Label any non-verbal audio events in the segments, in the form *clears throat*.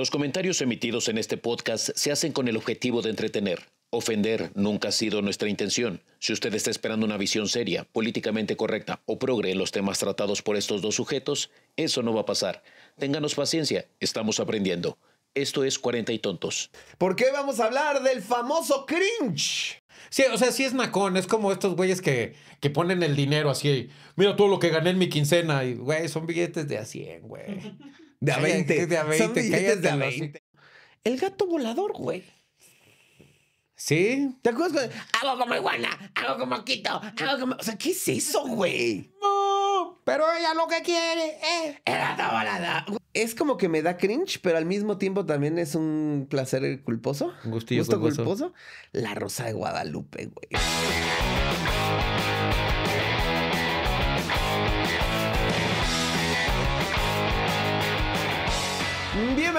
Los comentarios emitidos en este podcast se hacen con el objetivo de entretener. Ofender nunca ha sido nuestra intención. Si usted está esperando una visión seria, políticamente correcta o progre en los temas tratados por estos dos sujetos, eso no va a pasar. Ténganos paciencia, estamos aprendiendo. Esto es 40 y tontos. ¿Por qué vamos a hablar del famoso cringe? Sí, o sea, sí es nacón, es como estos güeyes que, que ponen el dinero así, mira todo lo que gané en mi quincena, y güey, son billetes de a 100, güey. *laughs* De a 20. De a 20. de a 20. El gato volador, güey. ¿Sí? ¿Te acuerdas? hago como iguana, hago como quito, hago como... O sea, ¿qué es eso, güey? No, pero ella lo que quiere es... Eh. El gato volador. Es como que me da cringe, pero al mismo tiempo también es un placer culposo. Gusto culposo. La Rosa de Guadalupe, güey.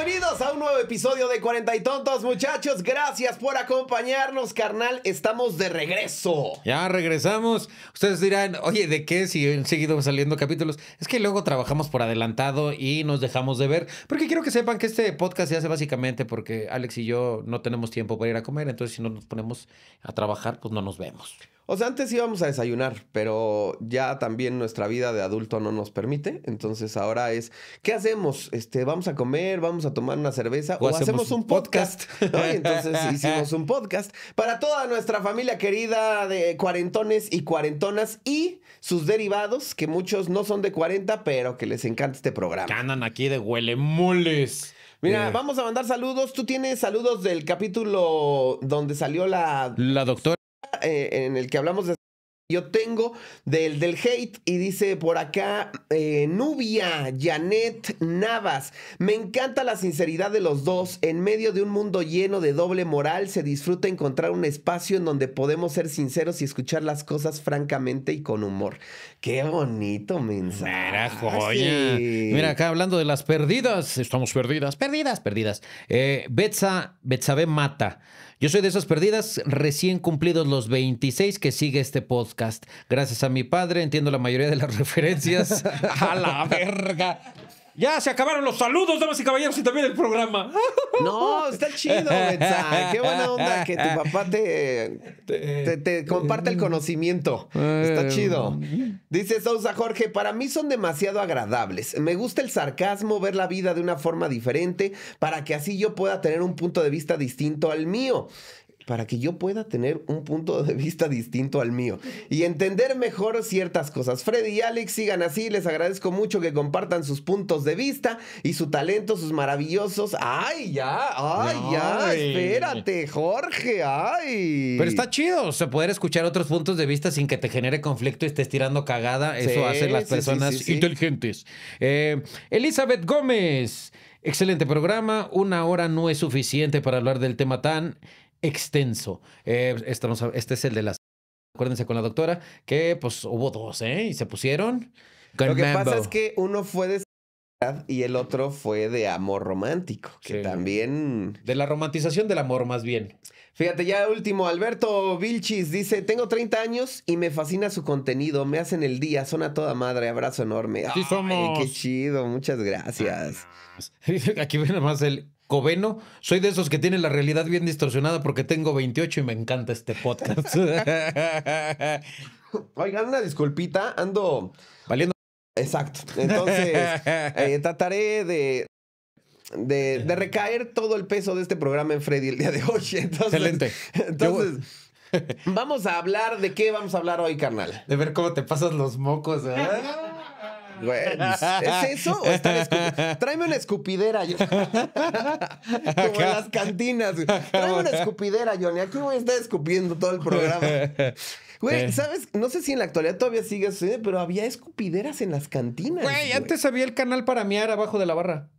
Bienvenidos a un nuevo episodio de 40 y Tontos, muchachos. Gracias por acompañarnos, carnal. Estamos de regreso. Ya regresamos. Ustedes dirán, oye, ¿de qué? Si han seguido saliendo capítulos. Es que luego trabajamos por adelantado y nos dejamos de ver. Porque quiero que sepan que este podcast se hace básicamente porque Alex y yo no tenemos tiempo para ir a comer. Entonces, si no nos ponemos a trabajar, pues no nos vemos. O sea, antes íbamos a desayunar, pero ya también nuestra vida de adulto no nos permite. Entonces ahora es, ¿qué hacemos? Este, vamos a comer, vamos a tomar una cerveza o, hacemos, un podcast. entonces *laughs* hicimos un podcast para toda nuestra familia querida de cuarentones y cuarentonas y sus derivados, que muchos no son de 40, pero que les encanta este programa. Que aquí de huelemoles. Mira, eh. vamos a mandar saludos. Tú tienes saludos del capítulo donde salió la... La doctora. Eh, en el que hablamos de yo tengo del, del hate y dice por acá eh, Nubia, Janet Navas, me encanta la sinceridad de los dos, en medio de un mundo lleno de doble moral se disfruta encontrar un espacio en donde podemos ser sinceros y escuchar las cosas francamente y con humor. Qué bonito mensaje. Mira, Mira acá hablando de las perdidas, estamos perdidas, perdidas, perdidas. Eh, Betsa, Mata. Yo soy de esas perdidas, recién cumplidos los 26 que sigue este podcast. Gracias a mi padre, entiendo la mayoría de las *laughs* referencias. *laughs* ¡A la verga! Ya se acabaron los saludos, damas y caballeros, y también el programa. *laughs* No, está chido, Betsa. Qué buena onda que tu papá te, te comparte el conocimiento. Está chido. Dice Sousa Jorge, para mí son demasiado agradables. Me gusta el sarcasmo, ver la vida de una forma diferente, para que así yo pueda tener un punto de vista distinto al mío para que yo pueda tener un punto de vista distinto al mío y entender mejor ciertas cosas. Freddy y Alex sigan así, les agradezco mucho que compartan sus puntos de vista y su talento, sus maravillosos. ¡Ay, ya! ¡Ay, ya! Espérate, Jorge, ¡ay! Pero está chido, o sea, poder escuchar otros puntos de vista sin que te genere conflicto y estés tirando cagada, eso hacen las personas inteligentes. Eh, Elizabeth Gómez. Excelente programa, una hora no es suficiente para hablar del tema tan extenso. Eh, este es el de las... Acuérdense con la doctora, que pues hubo dos, ¿eh? Y se pusieron. Lo que pasa es que uno fue de y el otro fue de amor romántico, que también... De la romantización del amor, más bien. Fíjate, ya último, Alberto Vilchis dice, tengo 30 años y me fascina su contenido, me hacen el día, son a toda madre, abrazo enorme. Sí, qué chido, muchas gracias. Ah, *laughs* aquí viene más el... Coveno, soy de esos que tienen la realidad bien distorsionada porque tengo 28 y me encanta este podcast. *laughs* Oigan, una disculpita, ando... Valiendo. Exacto. Entonces, *laughs* eh, trataré de, de, recaer todo el peso de este programa en Freddy el día de hoy. *laughs* Excelente. Entonces... Vamos a hablar de qué vamos a hablar hoy, carnal. De ver cómo te pasas los mocos. ¿es eso? Tráeme una escupidera, *laughs* Como en las cantinas. Tráeme una escupidera, Johnny. Aquí voy a estar escupiendo todo el programa. Güey, eh. ¿sabes? No sé si en la actualidad todavía sigue sucediendo, pero había escupideras en las cantinas. Güey, antes había el canal para mear abajo de la barra.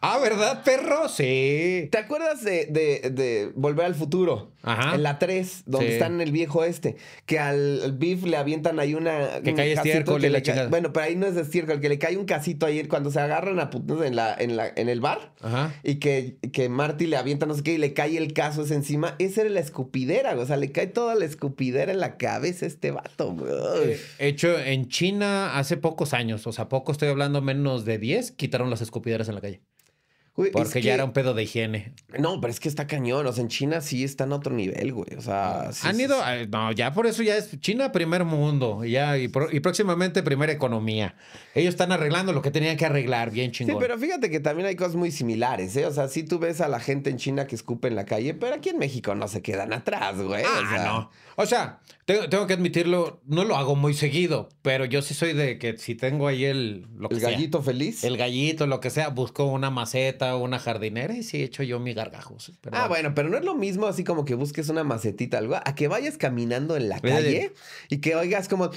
Ah, ¿verdad, perro? Sí. ¿Te acuerdas de, Volver al Futuro? Ajá. En la 3, donde están en el viejo este. Que al, BIF le avientan ahí una. Que cae estiércol la Bueno, pero ahí no es el que le cae un casito ahí cuando se agarran a putos en, la, en, la, en el bar. Ajá. Y que, que Marty le avienta no sé qué y le cae el caso es encima. Esa era la escupidera, O sea, le cae toda la escupidera en la cabeza a este vato, eh, Hecho en China hace pocos años. O sea, poco estoy hablando menos de 10, quitaron las escupideras en la calle. Porque ya era un pedo de higiene. No, pero es que está cañón. O sea, en China sí está en otro nivel, güey. O sea. Ah, sí, Han ido. No, ya por eso ya es China primer mundo. Ya, y, próximamente primera economía. Ellos están arreglando lo que tenían que arreglar, bien chingón. Sí, pero fíjate que también hay cosas muy similares, ¿eh? O sea, sí tú ves a la gente en China que escupe en la calle, pero aquí en México no se quedan atrás, güey. Ah, no. O sea, tengo, que admitirlo, no lo hago muy seguido, pero yo sí soy de que si tengo ahí el. el gallito feliz. El gallito, lo que sea, busco una maceta una jardinera y sí he hecho yo mi gargajos. Ah, bueno, pero no es lo mismo así como que busques una macetita, algo, a que vayas caminando en la calle y que oigas como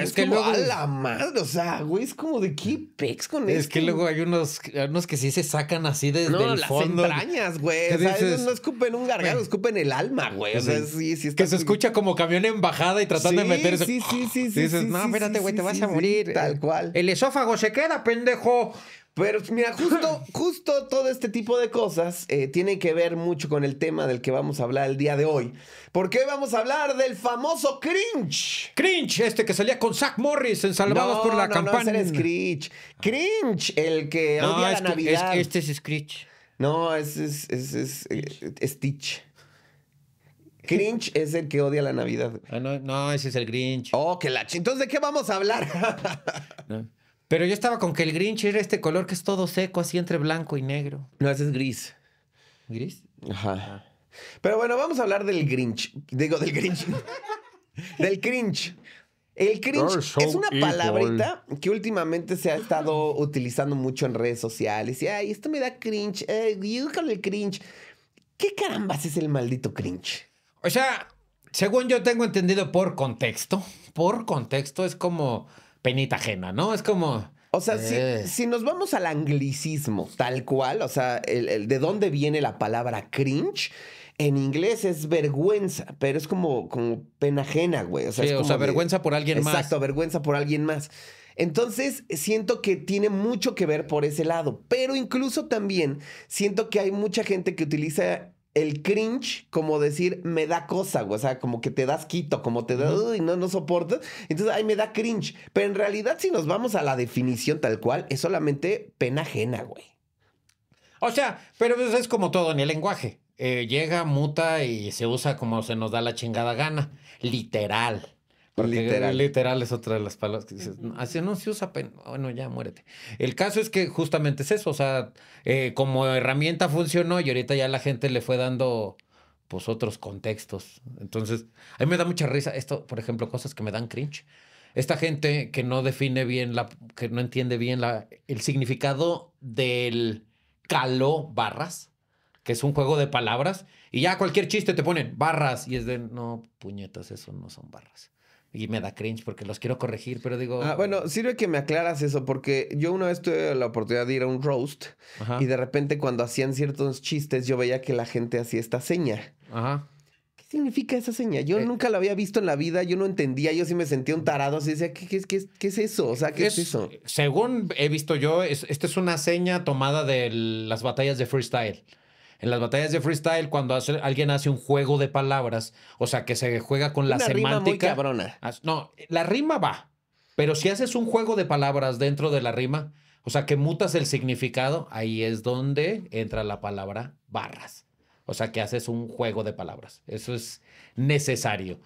es, que como, luego. A la madre, o sea, güey, es como de qué pex con Es que luego hay unos, unos que sí se sacan así de, no, las entrañas, güey. O sea, no escupen un gargalo, escupen el alma, güey. O sea, sí, sí. que se escucha como camión en bajada y tratando de meterse. Sí, sí, sí. ¡Ah! sí dices, sí, no, espérate, güey, te vas a morir. tal cual. El esófago se queda, pendejo. Pero mira, justo, *laughs* justo todo este tipo de cosas eh, tiene que ver mucho con el tema del que vamos a hablar el día de hoy. Porque hoy vamos a hablar del famoso cringe. Cringe, este que salía con Zach Morris en Salvados por la no, No, es cringe. Cringe, el que odia la Navidad. este es Screech. No, es, es, es, es Stitch. Cringe es el que odia la Navidad. Ah, no, ese es el Grinch. Oh, qué lache. Entonces, ¿de qué vamos a hablar? *laughs* Pero yo estaba con que el Grinch era este color que es todo seco, así entre blanco y negro. No, ese es gris. ¿Gris? Ajá. Ah. Pero bueno, vamos a hablar del Grinch. Digo, del Grinch. *laughs* del cringe. El cringe es una palabrita que últimamente se ha estado utilizando mucho en redes sociales. Y, ay, esto me da cringe. el cringe. ¿Qué carambas es el maldito cringe? O sea, según yo tengo entendido por contexto, por contexto es como penita ajena, ¿no? Es como... O sea, eh. si, nos vamos al anglicismo, tal cual, o sea, el, de dónde viene la palabra cringe, en inglés es vergüenza, pero es como, como pena ajena, güey. O sea, vergüenza por alguien más. Exacto, vergüenza por alguien más. Entonces, siento que tiene mucho que ver por ese lado, pero incluso también siento que hay mucha gente que utiliza el cringe, como decir, me da cosa, güey. O sea, como que te das quito, como te da, y no, soportas. Entonces, ay, me da cringe. Pero en realidad, si nos vamos a la definición tal cual, es solamente pena ajena, güey. O sea, pero eso es como todo en el lenguaje. Eh, llega, muta y se usa como se nos da la chingada gana. Literal. Literal. Literal es otra de las palabras que dices. así no se usa, bueno, ya muérete. El caso es que justamente es eso, o sea, eh, como herramienta funcionó y ahorita ya la gente le fue dando pues otros contextos. Entonces, a mí me da mucha risa esto, por ejemplo, cosas que me dan cringe. Esta gente que no define bien la, que no entiende bien la, el significado del caló barras que es un juego de palabras, y ya cualquier chiste te ponen barras, y es de, no, puñetas, eso no son barras y me da cringe porque los quiero corregir, pero digo... Ah, bueno, sirve que me aclaras eso, porque yo una vez tuve la oportunidad de ir a un roast y de repente cuando hacían ciertos chistes yo veía que la gente hacía esta seña. Ajá. ¿Qué significa esa seña? Yo eh, nunca la había visto en la vida, yo no entendía, yo sí me sentía un tarado, así decía, ¿qué, qué, qué, es eso? O sea, ¿qué es, eso? Según he visto yo, esta es una seña tomada de las batallas de freestyle. En las batallas de freestyle, cuando alguien hace un juego de palabras, o sea, que se juega con la semántica. cabrona. No, la rima va. Pero si haces un juego de palabras dentro de la rima, o sea, que mutas el significado, ahí es donde entra la palabra barras. O sea, que haces un juego de palabras. Eso es necesario.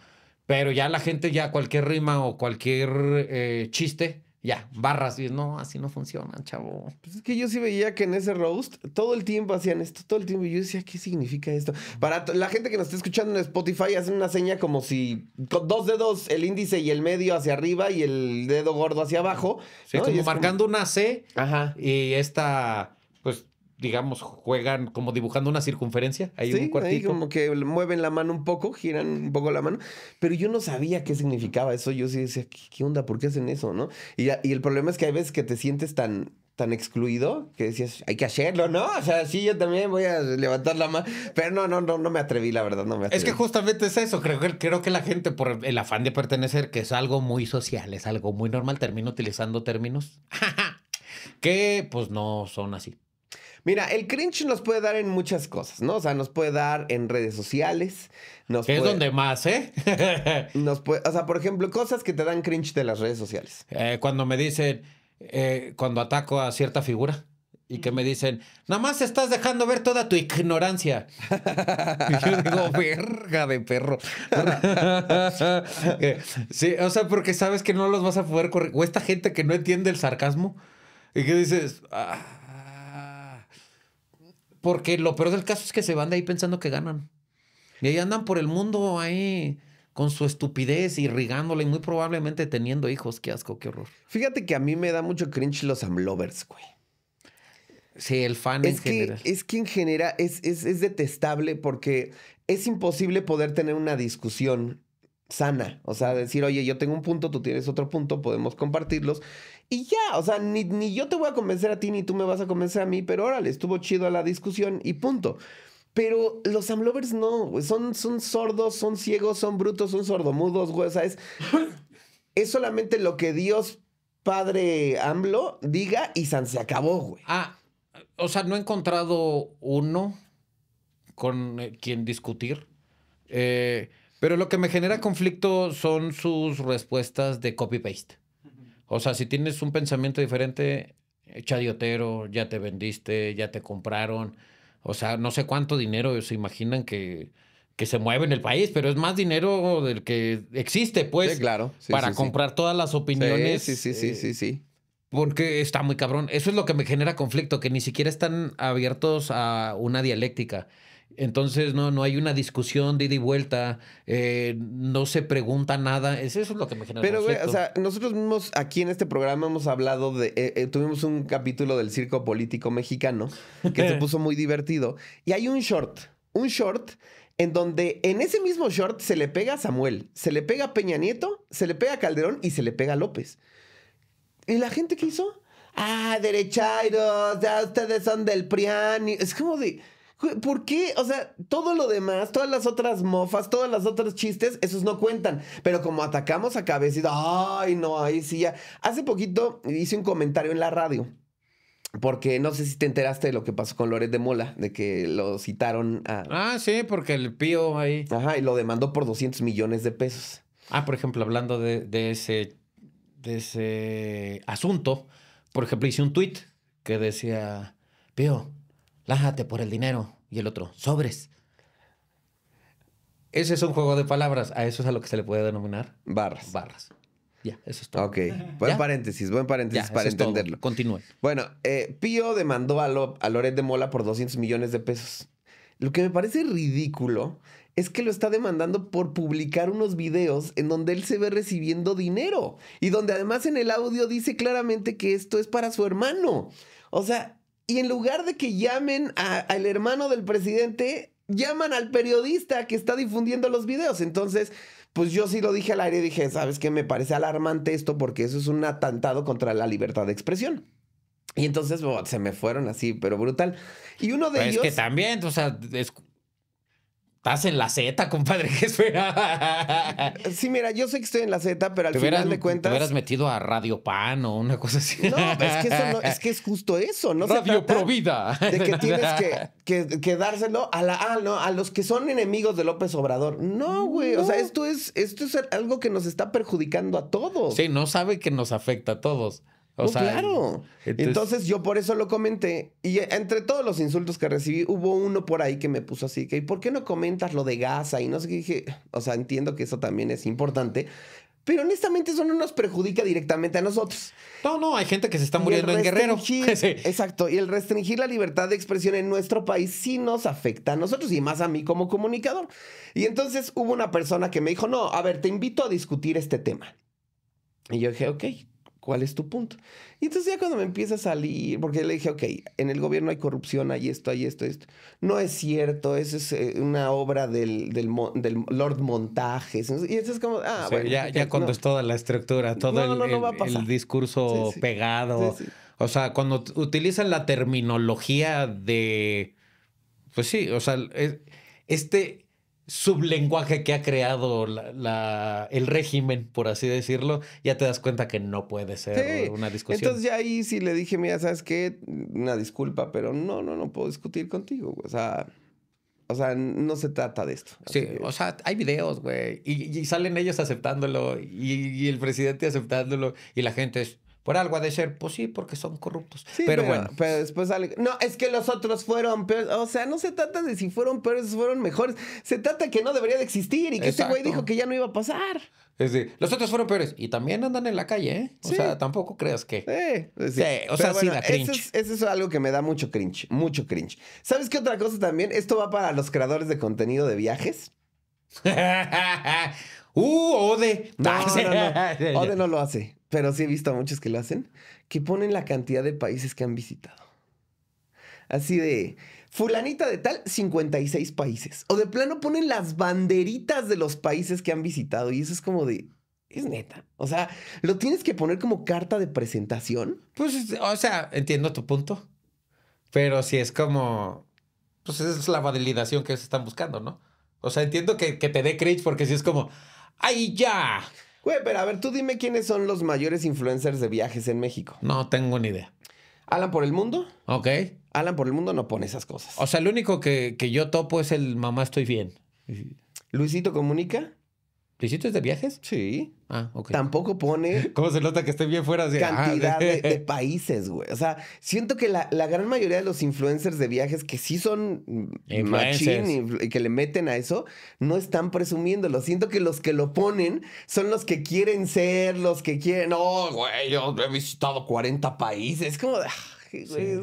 Pero ya la gente, ya cualquier rima o cualquier eh, chiste, ya, barras. no, así no funcionan, chavo. Pues es que yo sí veía que en ese roast todo el tiempo hacían esto, todo el tiempo. Y yo decía, ¿qué significa esto? Para la gente que nos está escuchando en Spotify, hacen una seña como si con dos dedos, el índice y el medio hacia arriba y el dedo gordo hacia abajo. Sí, como marcando una C. Ajá. Y esta digamos, juegan como dibujando una circunferencia. Ahí un cuartito. como que mueven la mano un poco, giran un poco la mano. Pero yo no sabía qué significaba eso. Yo sí decía, ¿qué, onda? ¿Por qué hacen eso? ¿No? Y, el problema es que hay veces que te sientes tan tan excluido que decías, hay que hacerlo, ¿no? O sea, sí, yo también voy a levantar la mano. Pero no, no, no, no me atreví, la verdad, no me Es que justamente es eso. Creo que, creo que la gente, por el afán de pertenecer, que es algo muy social, es algo muy normal, termina utilizando términos *laughs* que, pues, no son así. Mira, el cringe nos puede dar en muchas cosas, ¿no? O sea, nos puede dar en redes sociales. es donde más, ¿eh? *laughs* nos puede, o sea, por ejemplo, cosas que te dan cringe de las redes sociales. Eh, cuando me dicen, eh, cuando ataco a cierta figura y que me dicen, nada más estás dejando ver toda tu ignorancia. *laughs* y yo digo, verga de perro. *laughs* Eh, sí, o sea, porque sabes que no los vas a poder corregir. O esta gente que no entiende el sarcasmo y que dices, ah porque lo peor del caso es que se van de ahí pensando que ganan. Y ahí andan por el mundo ahí con su estupidez y y muy probablemente teniendo hijos. Qué asco, qué horror. Fíjate que a mí me da mucho cringe los amlovers, güey. Sí, el fan es en que, general. Es que en general es, es, es detestable porque es imposible poder tener una discusión sana. O sea, decir, oye, yo tengo un punto, tú tienes otro punto, podemos compartirlos. Y ya, o sea, ni, yo te voy a convencer a ti, ni tú me vas a convencer a mí, pero órale, estuvo chido la discusión y punto. Pero los amlovers no, son, son sordos, son ciegos, son brutos, son sordomudos, güey. O sea, es, *laughs* es solamente lo que Dios Padre AMLO diga y se acabó, güey. Ah, o sea, no he encontrado uno con eh, quien discutir. Eh, pero lo que me genera conflicto son sus respuestas de copy-paste. O sea, si tienes un pensamiento diferente, chadiotero, ya te vendiste, ya te compraron. O sea, no sé cuánto dinero se imaginan que, que se mueve en el país, pero es más dinero del que existe, pues. claro. para comprar todas las opiniones. Sí, sí, sí, sí, eh, sí. Porque está muy cabrón. Eso es lo que me genera conflicto, que ni siquiera están abiertos a una dialéctica. Entonces no, no hay una discusión de ida y vuelta, eh, no se pregunta nada. Eso es lo que me genera. Pero, o sea, nosotros mismos aquí en este programa hemos hablado de. Eh, eh, tuvimos un capítulo del circo político mexicano que se *laughs* puso muy divertido. Y hay un short, un short en donde en ese mismo short se le pega a Samuel, se le pega a Peña Nieto, se le pega a Calderón y se le pega a López. ¿Y la gente qué hizo? Ah, derechairos, ya ustedes son del PRIAN. Es como de. ¿Por qué? O sea, todo lo demás, todas las otras mofas, todas las otras chistes, esos no cuentan. Pero como atacamos a cabecita, ay, no, ahí sí ya. Hace poquito hice un comentario en la radio. Porque no sé si te enteraste de lo que pasó con Loret de Mola, de que lo citaron a. Ah, sí, porque el pío ahí. Ajá, y lo demandó por 200 millones de pesos. Ah, por ejemplo, hablando de, ese, de ese asunto, por ejemplo, hice un tweet que decía: Pío, lájate por el dinero. Y el otro, sobres. Ese es un juego de palabras. A eso es a lo que se le puede denominar. Barras. Barras. Ya, eso es todo. Ok. Buen paréntesis, buen paréntesis para entenderlo. Continúe. Bueno, eh, Pío demandó a, a Loret de Mola por 200 millones de pesos. Lo que me parece ridículo es que lo está demandando por publicar unos videos en donde él se ve recibiendo dinero y donde además en el audio dice claramente que esto es para su hermano. O sea, y en lugar de que llamen al hermano del presidente, llaman al periodista que está difundiendo los videos. Entonces, pues yo sí lo dije al aire y dije, ¿sabes qué? Me parece alarmante esto porque eso es un atentado contra la libertad de expresión. Y entonces oh, se me fueron así, pero brutal. Y uno de ellos. Pues es que también, o sea, es, Estás en la Z, compadre, *laughs* ¿qué esperaba? Sí, mira, yo sé que estoy en la Z, pero al final de cuentas. Te hubieras metido a Radio Pan o una cosa así. No, es que, es, justo eso, ¿no? Radio Provida. De que tienes que, *laughs* dárselo a, la, ah, los que son enemigos de López Obrador. No, güey. O sea, esto es, esto es algo que nos está perjudicando a todos. Sí, no sabe que nos afecta a todos claro. Entonces... yo por eso lo comenté. Y entre todos los insultos que recibí, hubo uno por ahí que me puso así, que ¿por qué no comentas lo de Gaza? Y no sé qué dije, o sea, entiendo que eso también es importante. Pero honestamente eso no nos perjudica directamente a nosotros. No, no, hay gente que se está muriendo en Guerrero. *laughs* Exacto, y el restringir la libertad de expresión en nuestro país sí nos afecta a nosotros y más a mí como comunicador. Y entonces hubo una persona que me dijo, no, a ver, te invito a discutir este tema. Y yo dije, ok, ¿Cuál es tu punto? Y entonces ya cuando me empieza a salir, porque le dije, ok, en el gobierno hay corrupción, hay esto, hay esto, esto. No es cierto, eso es eh, una obra del, del, Lord Montajes. Y eso es como, ah, bueno. Ya, cuando es toda la estructura, todo el, discurso pegado. o sea, cuando utilizan la terminología de... Pues sí, o sea, este sublenguaje que ha creado la, el régimen, por así decirlo, ya te das cuenta que no puede ser una discusión. Entonces ya ahí sí le dije, mira, ¿sabes qué? Una disculpa, pero no, no, no puedo discutir contigo. O sea, o sea no se trata de esto. Sí, o sea, hay videos, güey, y, salen ellos aceptándolo y el presidente aceptándolo y la gente es... Por algo ha de ser, pues sí, porque son corruptos. pero, bueno. Pero después No, es que los otros fueron peores. O sea, no se trata de si fueron peores o fueron mejores. Se trata que no debería de existir y que este güey dijo que ya no iba a pasar. Es decir, los otros fueron peores. Y también andan en la calle, ¿eh? O sea, tampoco creas que. Sí, pues o sea, cringe. Eso es, algo que me da mucho cringe. Mucho cringe. ¿Sabes qué otra cosa también? Esto va para los creadores de contenido de viajes. *laughs* ¡Uh, Ode! No, no, no. *laughs* Ode no lo hace pero sí he visto a muchos que lo hacen, que ponen la cantidad de países que han visitado. Así de, fulanita de tal, 56 países. O de plano ponen las banderitas de los países que han visitado. Y eso es como de, es neta. O sea, lo tienes que poner como carta de presentación. Pues, o sea, entiendo tu punto. Pero si es como, pues es la validación que se están buscando, ¿no? O sea, entiendo que, que te dé cringe porque si es como, ¡ay ya! Güey, pero a ver, tú dime quiénes son los mayores influencers de viajes en México. No tengo ni idea. ¿Alan por el mundo? Ok. Alan por el mundo no pone esas cosas. O sea, el único que, que yo topo es el mamá estoy bien. ¿Luisito comunica? ¿Plicitos de viajes? Sí. Ah, ok. Tampoco pone. *laughs* ¿Cómo se nota que esté bien fuera ah, de cantidad *laughs* de... países, güey? O sea, siento que la, gran mayoría de los influencers de viajes que sí son machín y, que le meten a eso, no están presumiéndolo. Siento que los que lo ponen son los que quieren ser, los que quieren. Oh, güey, yo he visitado 40 países. Es Como. güey,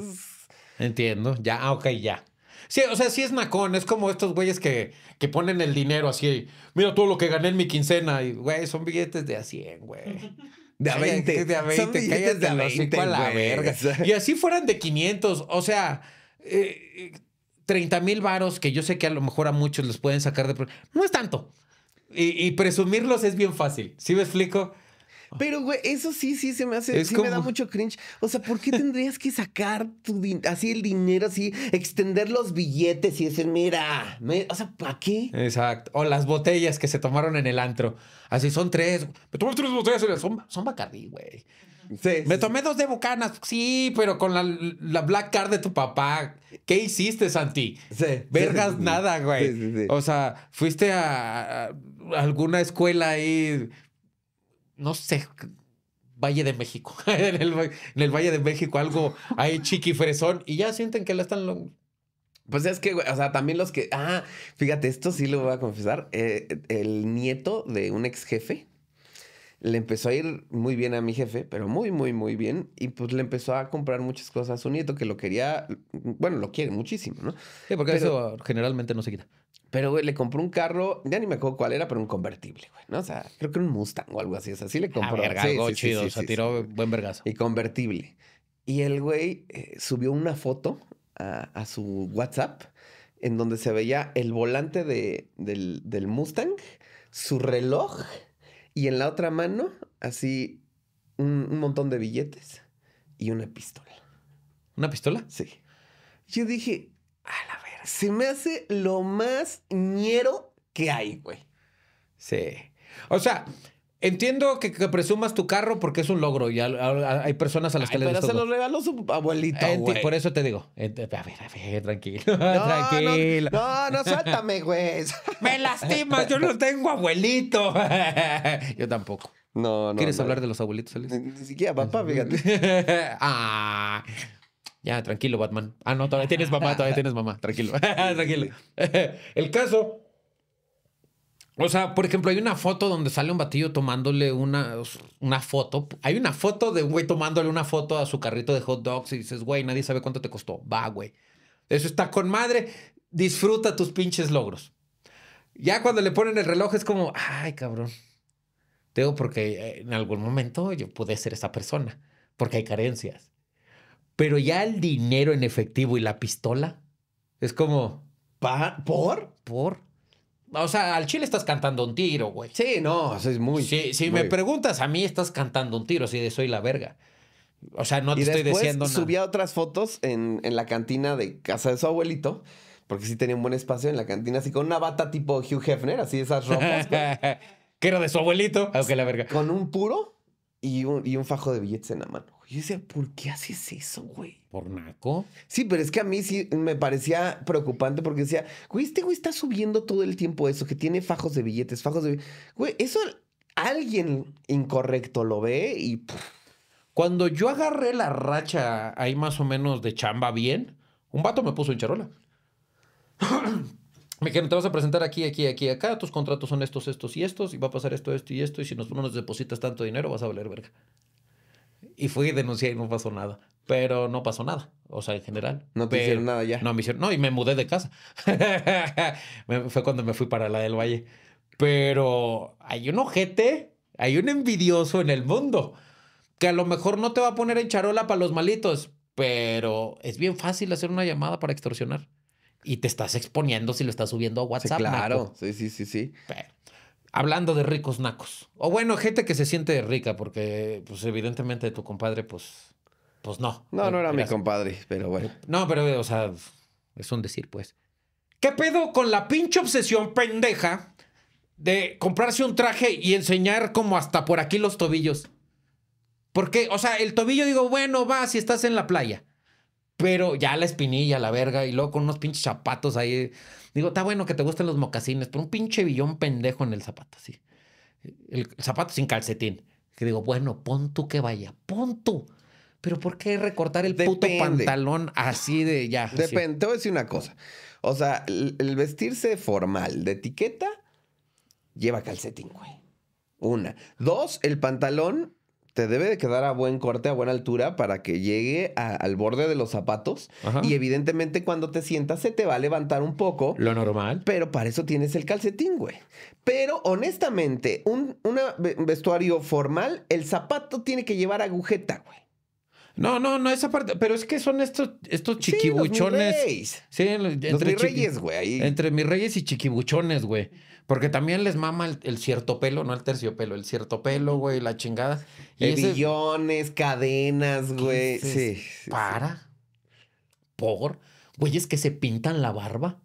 Entiendo. Ya, ah, ok, ya. Sí, o sea, sí es macón, es como estos güeyes que, que ponen el dinero así, mira todo lo que gané en mi quincena, y güey, son billetes de a 100, güey. De a 20. De a 20, de a 20, a Y así fueran de 500, o sea, eh, 30 mil varos que yo sé que a lo mejor a muchos les pueden sacar de... No es tanto. Y, y presumirlos es bien fácil, ¿sí me explico? Pero, güey, eso sí, sí se me hace, sí me da mucho cringe. O sea, ¿por qué tendrías que sacar tu así el dinero, así, extender los billetes y decir, mira, o sea, ¿para qué? Exacto. O las botellas que se tomaron en el antro. Así son tres. Me tomé tres botellas, son, son güey. Sí, me tomé dos de bucanas. Sí, pero con la, black card de tu papá. ¿Qué hiciste, Santi? Sí, Vergas sí, nada, güey. O sea, fuiste a, alguna escuela ahí no sé, Valle de México. *laughs* en, el, Valle de México algo hay chiquifresón fresón y ya sienten que lo están... Pues es que, o sea, también los que... Ah, fíjate, esto sí lo voy a confesar. Eh, el nieto de un ex jefe le empezó a ir muy bien a mi jefe, pero muy, muy, muy bien. Y pues le empezó a comprar muchas cosas a su nieto que lo quería, bueno, lo quiere muchísimo, ¿no? Sí, porque eso generalmente no se quita. Pero, le compró un carro, ya ni me acuerdo cuál era, pero un convertible, güey, ¿no? O sea, creo que un Mustang o algo así. O sea, le ah, compró. Verga, algo chido, se tiró buen vergazo. Y convertible. Y el güey eh, subió una foto a, a, su WhatsApp en donde se veía el volante de, del, del Mustang, su reloj y en la otra mano, así, un, un montón de billetes y una pistola. ¿Una pistola? Sí. Yo dije, a la se me hace lo más ñero que hay, güey. Sí. O sea, Entiendo que, presumas tu carro porque es un logro y hay personas a las que le doy. Pero se lo regaló su abuelito. Enti, eh, por eso te digo. Eh, a ver, a ver, tranquilo. No, *laughs* tranquilo. No, no, suéltame, güey. *laughs* Me lastimas, yo no tengo abuelito. *laughs* yo tampoco. No, no. ¿Quieres hablar de los abuelitos, Alex? ni siquiera papá, fíjate. ah. Ya, tranquilo, Batman. Ah, no, todavía tienes mamá, todavía tienes mamá. Tranquilo, *laughs* tranquilo. *laughs* El caso. O sea, por ejemplo, hay una foto donde sale un batillo tomándole una, una foto. Hay una foto de un güey tomándole una foto a su carrito de hot dogs y dices, güey, nadie sabe cuánto te costó. Va, güey. Eso está con madre. Disfruta tus pinches logros. Ya cuando le ponen el reloj es como, ay, cabrón. Te porque eh, en algún momento yo pude ser esa persona, porque hay carencias. Pero ya el dinero en efectivo y la pistola es como. ¿Por? Por. O sea, al chile estás cantando un tiro, güey. Sí, no, es muy. si me preguntas a mí, estás cantando un tiro, Así de soy la verga. O sea, no te estoy diciendo nada. Subía otras fotos en, en la cantina de casa de su abuelito porque sí tenía un buen espacio en la cantina, así con una bata tipo Hugh Hefner, así esas ropas. *laughs* que era de su abuelito, aunque la verga. Con un puro y un, fajo de billetes en la mano. Yo decía, ¿por qué haces eso, güey? ¿Por naco? Sí, pero es que a mí sí me parecía preocupante porque decía, güey, este güey está subiendo todo el tiempo eso, que tiene fajos de billetes, fajos de... Güey, eso alguien incorrecto lo ve y... Cuando yo agarré la racha ahí más o menos de chamba bien, un vato me puso en charola. *clears throat* me dijeron, te vas a presentar aquí, aquí, aquí, acá, tus contratos son estos, estos y estos, y va a pasar esto, esto y esto, y si no nos depositas tanto dinero, vas a valer verga. Y fui, y denuncié y no pasó nada. Pero no pasó nada, o sea, en general. No te hicieron nada ya. No, me hicieron, no, y me mudé de casa. *laughs* fue cuando me fui para la del Valle. Pero hay un ojete, hay un envidioso en el mundo, que a lo mejor no te va a poner en charola para los malitos, pero es bien fácil hacer una llamada para extorsionar y te estás exponiendo si lo estás subiendo a WhatsApp. claro, sí, sí, sí, sí. hablando de ricos nacos. O bueno, gente que se siente rica, porque pues evidentemente tu compadre, pues, pues no. No, no era mi compadre, pero bueno. No, pero, o sea, es un decir, pues. ¿Qué pedo con la pinche obsesión pendeja de comprarse un traje y enseñar como hasta por aquí los tobillos? Porque, o sea, el tobillo digo, bueno, va si estás en la playa. Pero ya la espinilla, la verga, y luego con unos pinches zapatos ahí. Digo, está bueno que te gusten los mocasines, pero un pinche billón pendejo en el zapato, sí. El zapato sin calcetín. Que digo, bueno, pon tú que vaya, pon tú. Pero ¿por qué recortar el puto pantalón así de ya? Depende, te voy a decir una cosa. O sea, el vestirse formal de etiqueta lleva calcetín, güey. Una. Dos, el pantalón te debe de quedar a buen corte, a buena altura, para que llegue al borde de los zapatos. Y evidentemente cuando te sientas se te va a levantar un poco. Lo normal. Pero para eso tienes el calcetín, güey. Pero honestamente, un vestuario formal, el zapato tiene que llevar agujeta, güey. No, no, no, esa parte. Pero es que son estos, estos chiquibuchones. Sí, entre, reyes, güey. Entre mis reyes y chiquibuchones, güey. Porque también les mama el, cierto pelo, no el terciopelo, el cierto pelo, güey, la chingada. Y cadenas, güey. Sí, Para. ¿Por? Güey, es que se pintan la barba.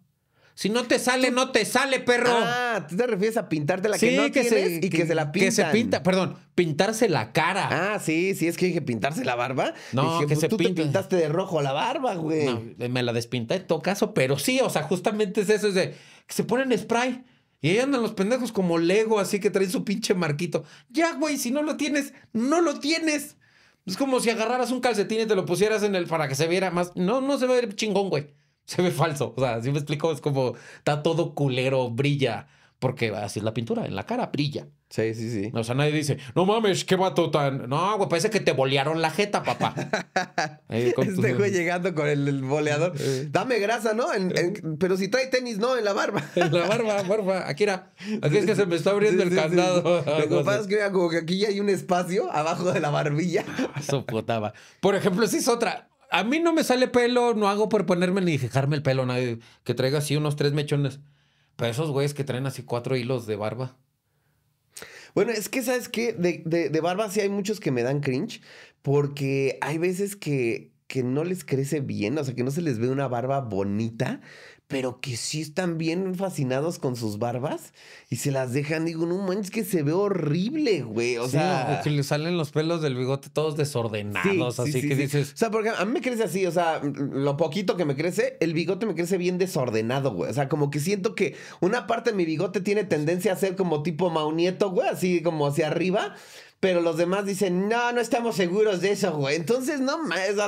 Si no te sale, no te sale, perro. Ah, tú te refieres a pintarte la que no tienes y que, se la pintan. Que se pinta, perdón, pintarse la cara. Ah, sí, sí, es que dije pintarse la barba. No, dije, que pues tú te pintaste de rojo la barba, güey. No, me la despinté en todo caso, pero sí, o sea, justamente es eso, es de que se ponen spray. Y ahí andan los pendejos como Lego, así que traen su pinche marquito. Ya, güey, si no lo tienes, no lo tienes. Es como si agarraras un calcetín y te lo pusieras en el para que se viera más. No, no se ve chingón, güey. Se ve falso. O sea, si me explico, es como está todo culero, brilla. Porque así es la pintura, en la cara brilla. Sí, sí, sí. O sea, nadie dice, no mames, qué vato tan. No, güey, parece que te bolearon la jeta, papá. *laughs* este llegando con el, boleador. Dame grasa, ¿no? Pero si trae tenis, no, en la barba. *laughs* en la barba, barba. Aquí era. Aquí es que se me está abriendo el candado. Lo que pasa es que como que aquí ya hay un espacio abajo de la barbilla. *laughs* Sopotaba. Por ejemplo, si es otra a mí no me sale pelo, no hago por ponerme ni fijarme el pelo, nadie que traiga así unos tres mechones. Pero esos güeyes que traen así cuatro hilos de barba. Bueno, es que, ¿sabes qué? De, barba sí hay muchos que me dan cringe, porque hay veces que, que no les crece bien, o sea, que no se les ve una barba bonita pero que sí están bien fascinados con sus barbas y se las dejan. Digo, no manches, que se ve horrible, güey. O sea, que le salen los pelos del bigote todos desordenados, así que dices. O sea, porque a mí me crece así, o sea, lo poquito que me crece, el bigote me crece bien desordenado, güey. O sea, como que siento que una parte de mi bigote tiene tendencia a ser como tipo maunieto, güey, así como hacia arriba pero los demás dicen, no, no estamos seguros de eso, güey. Entonces, no,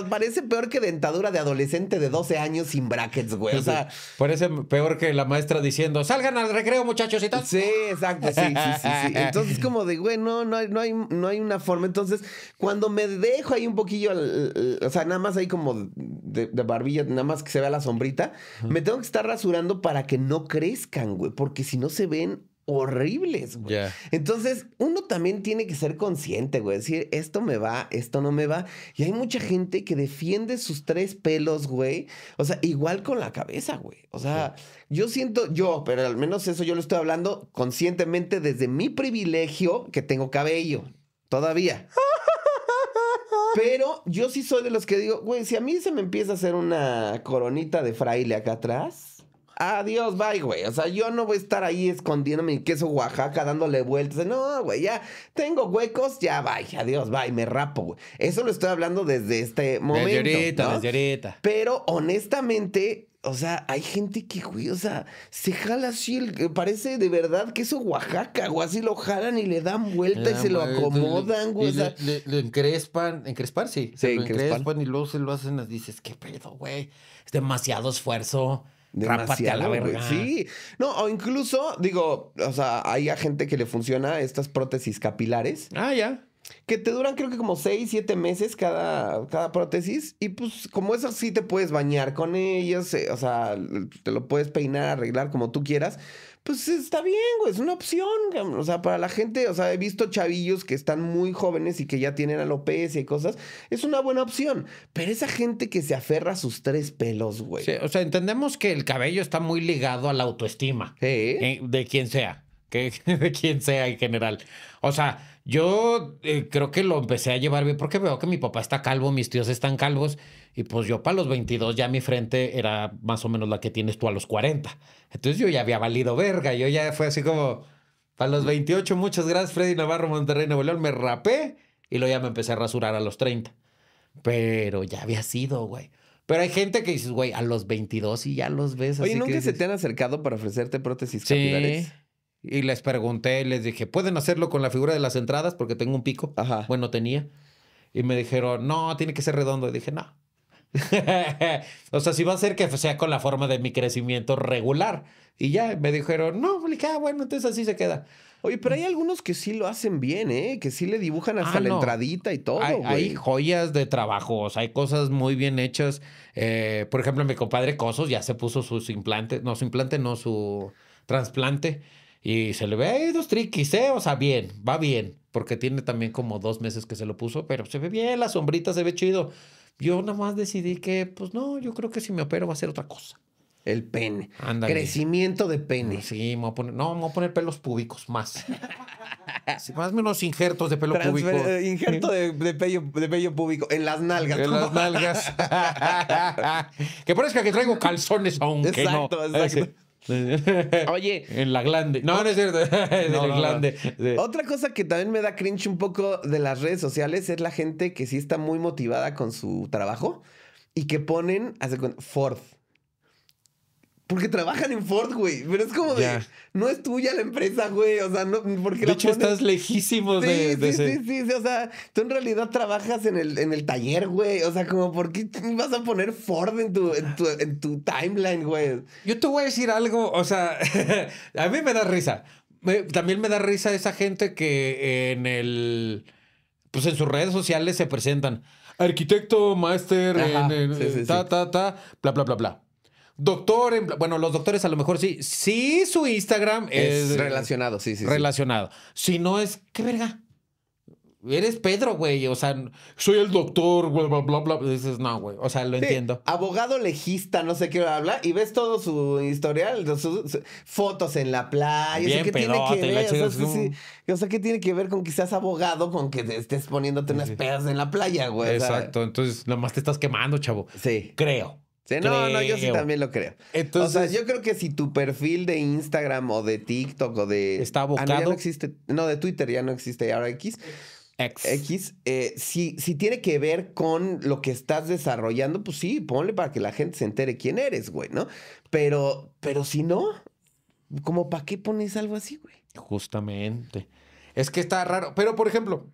parece peor que dentadura de adolescente de 12 años sin brackets, güey. O sea, parece peor que la maestra diciendo, salgan al recreo, muchachos y tal. Sí, exacto, sí, sí, sí. *laughs* Entonces, como de, güey, no, no hay, no, hay, no hay una forma. Entonces, cuando me dejo ahí un poquillo, o sea, nada más ahí como de, barbilla, nada más que se vea la sombrita, me tengo que estar rasurando para que no crezcan, güey, porque si no se ven horribles, güey. Entonces, uno también tiene que ser consciente, güey, decir, esto me va, esto no me va. Y hay mucha gente que defiende sus tres pelos, güey. O sea, igual con la cabeza, güey. O sea, yo siento, yo, pero al menos eso yo lo estoy hablando conscientemente desde mi privilegio que tengo cabello, todavía. *laughs* Pero yo sí soy de los que digo, güey, si a mí se me empieza a hacer una coronita de fraile acá atrás, Adiós, bye, güey. O sea, yo no voy a estar ahí escondiéndome mi queso Oaxaca, dándole vueltas. No, güey, ya tengo huecos, ya bye. Adiós, bye, me rapo, güey. Eso lo estoy hablando desde este momento. Pero honestamente, o sea, hay gente que, güey, o sea, se jala así, el, eh, parece de verdad Queso Oaxaca, güey, así lo jalan y le dan vuelta y ah, se lo acomodan, güey. lo encrespan, encrespar, sí. se lo encrespan. y luego se lo hacen, las dices, qué pedo, güey, es demasiado esfuerzo. Rápate a la verga. Sí. No, o incluso, digo, o sea, hay a gente que le funciona estas prótesis capilares. Ah, ya. Que te duran creo que como 6, 7 meses cada, cada prótesis. Y pues como eso sí te puedes bañar con ellas, eh, o sea, te lo puedes peinar, arreglar como tú quieras pues está bien, güey, es una opción, o sea, para la gente, o sea, he visto chavillos que están muy jóvenes y que ya tienen alopecia y cosas, es una buena opción, pero esa gente que se aferra a sus tres pelos, güey. Sí, o sea, entendemos que el cabello está muy ligado a la autoestima eh, de quien sea, que, *laughs* de quien sea en general. O sea, yo eh, creo que lo empecé a llevar bien porque veo que mi papá está calvo, mis tíos están calvos y pues yo para los 22 ya mi frente era más o menos la que tienes tú a los 40. Entonces yo ya había valido verga, yo ya fue así como para los 28, muchas gracias Freddy Navarro Monterrey Nuevo León, me rapé y luego ya me empecé a rasurar a los 30. Pero ya había sido, güey. Pero hay gente que dices, güey, a los 22 y ya los ves. Oye, ¿nunca que se te han acercado para ofrecerte prótesis sí. Y les pregunté, les dije, ¿pueden hacerlo con la figura de las entradas? Porque tengo un pico. Ajá. Bueno, tenía. Y me dijeron, no, tiene que ser redondo. Y dije, no. *laughs* o sea, si va a ser que sea con la forma de mi crecimiento regular. Y ya me dijeron, no, le dije, ah, bueno, entonces así se queda. Oye, pero hay algunos que sí lo hacen bien, ¿eh? Que sí le dibujan hasta ah, la entradita y todo. Hay, güey. hay, joyas de sea, hay cosas muy bien hechas. Eh, por ejemplo, mi compadre Cosos ya se puso sus implantes, no, su implante, no, su trasplante y se le ve ahí dos triquis, ¿eh? O sea, bien, va bien. Porque tiene también como dos meses que se lo puso, pero se ve bien, la sombrita se ve chido. Yo nada más decidí que, pues no, yo creo que si me opero va a ser otra cosa. El pene. Ándale. Crecimiento de pene. Sí, me voy a poner, no, me voy a poner pelos púbicos más. *laughs* más o menos injertos de pelo público. púbico. Eh, injerto de, de, pelo de, púbico. En las nalgas. En las nalgas. *laughs* *laughs* que parezca que traigo calzones, aunque no. Exacto, exacto. Oye. *laughs* En la glande. No, no es cierto. *laughs* en la glande. Otra cosa que también me da cringe un poco de las redes sociales es la gente que sí está muy motivada con su trabajo y que ponen, hace Ford. Porque trabajan en Ford, güey. Pero es como de. No es tuya la empresa, güey. O sea, no. Porque de hecho, estás lejísimo de, sí, sí, sí, O sea, tú en realidad trabajas en el, en el taller, güey. O sea, como, ¿por qué vas a poner Ford en tu, en tu, timeline, güey? Yo te voy a decir algo. O sea, *laughs* a mí me da risa. también me da risa esa gente que en el. Pues en sus redes sociales se presentan. Arquitecto, máster, ta, ta, ta, bla, bla, bla, bla. Doctor, bueno, los doctores a lo mejor sí. Sí, su Instagram es, relacionado, sí, sí. Relacionado. Si no es, ¿qué verga? Eres Pedro, güey. O sea, soy el doctor, güey, bla, bla, bla. Dices, no, güey. O sea, lo entiendo. Abogado legista, no sé qué habla. Y ves todo su historial, sus fotos en la playa. Bien ¿qué tiene que ver? O sea, ¿qué tiene que ver con quizás abogado con que te estés poniéndote unas pedas en la playa, güey? Exacto. Entonces, nomás te estás quemando, chavo. Sí. Creo no, no, yo sí también lo creo. Entonces, o sea, yo creo que si tu perfil de Instagram o de TikTok o de. Está ah, abocado. no, existe. No, de Twitter ya no existe, ahora X. X. Eh, si, si tiene que ver con lo que estás desarrollando, pues sí, ponle para que la gente se entere quién eres, güey, ¿no? Pero, pero si no, ¿cómo, para qué pones algo así, güey. Justamente. Es que está raro. Pero, por ejemplo,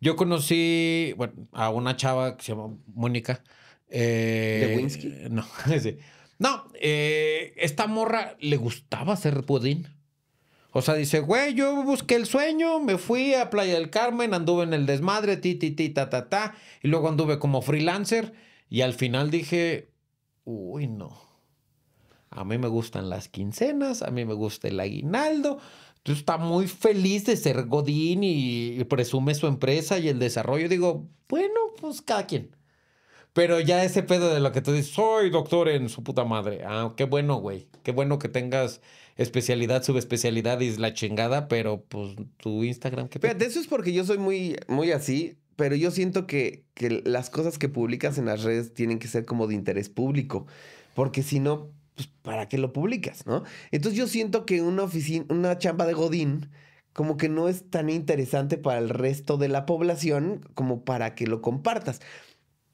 yo conocí bueno, a una chava que se llama Mónica eh, ¿De *laughs* No, *laughs* eh, esta morra le gustaba hacer pudín. O sea, dice, güey, yo busqué el sueño, me fui a Playa del Carmen, anduve en el desmadre, ti, ti, ta, ta, y luego anduve como freelancer y al final dije, uy, no. A mí me gustan las quincenas, a mí me gusta el aguinaldo. tú está muy feliz de ser Godín y, y presume su empresa y el desarrollo. Digo, bueno, pues cada quien. Pero ya ese pedo de lo que te dices, soy doctor en su puta madre. Ah, qué bueno, güey. Qué bueno que tengas especialidad, subespecialidad y la chingada, pero pues tu Instagram, qué pedo. eso es porque yo soy muy, muy así, pero yo siento que, que las cosas que publicas en las redes tienen que ser como de interés público. Porque si no, pues, ¿para qué lo publicas, no? Entonces yo siento que una oficina, una chamba de Godín, como que no es tan interesante para el resto de la población como para que lo compartas.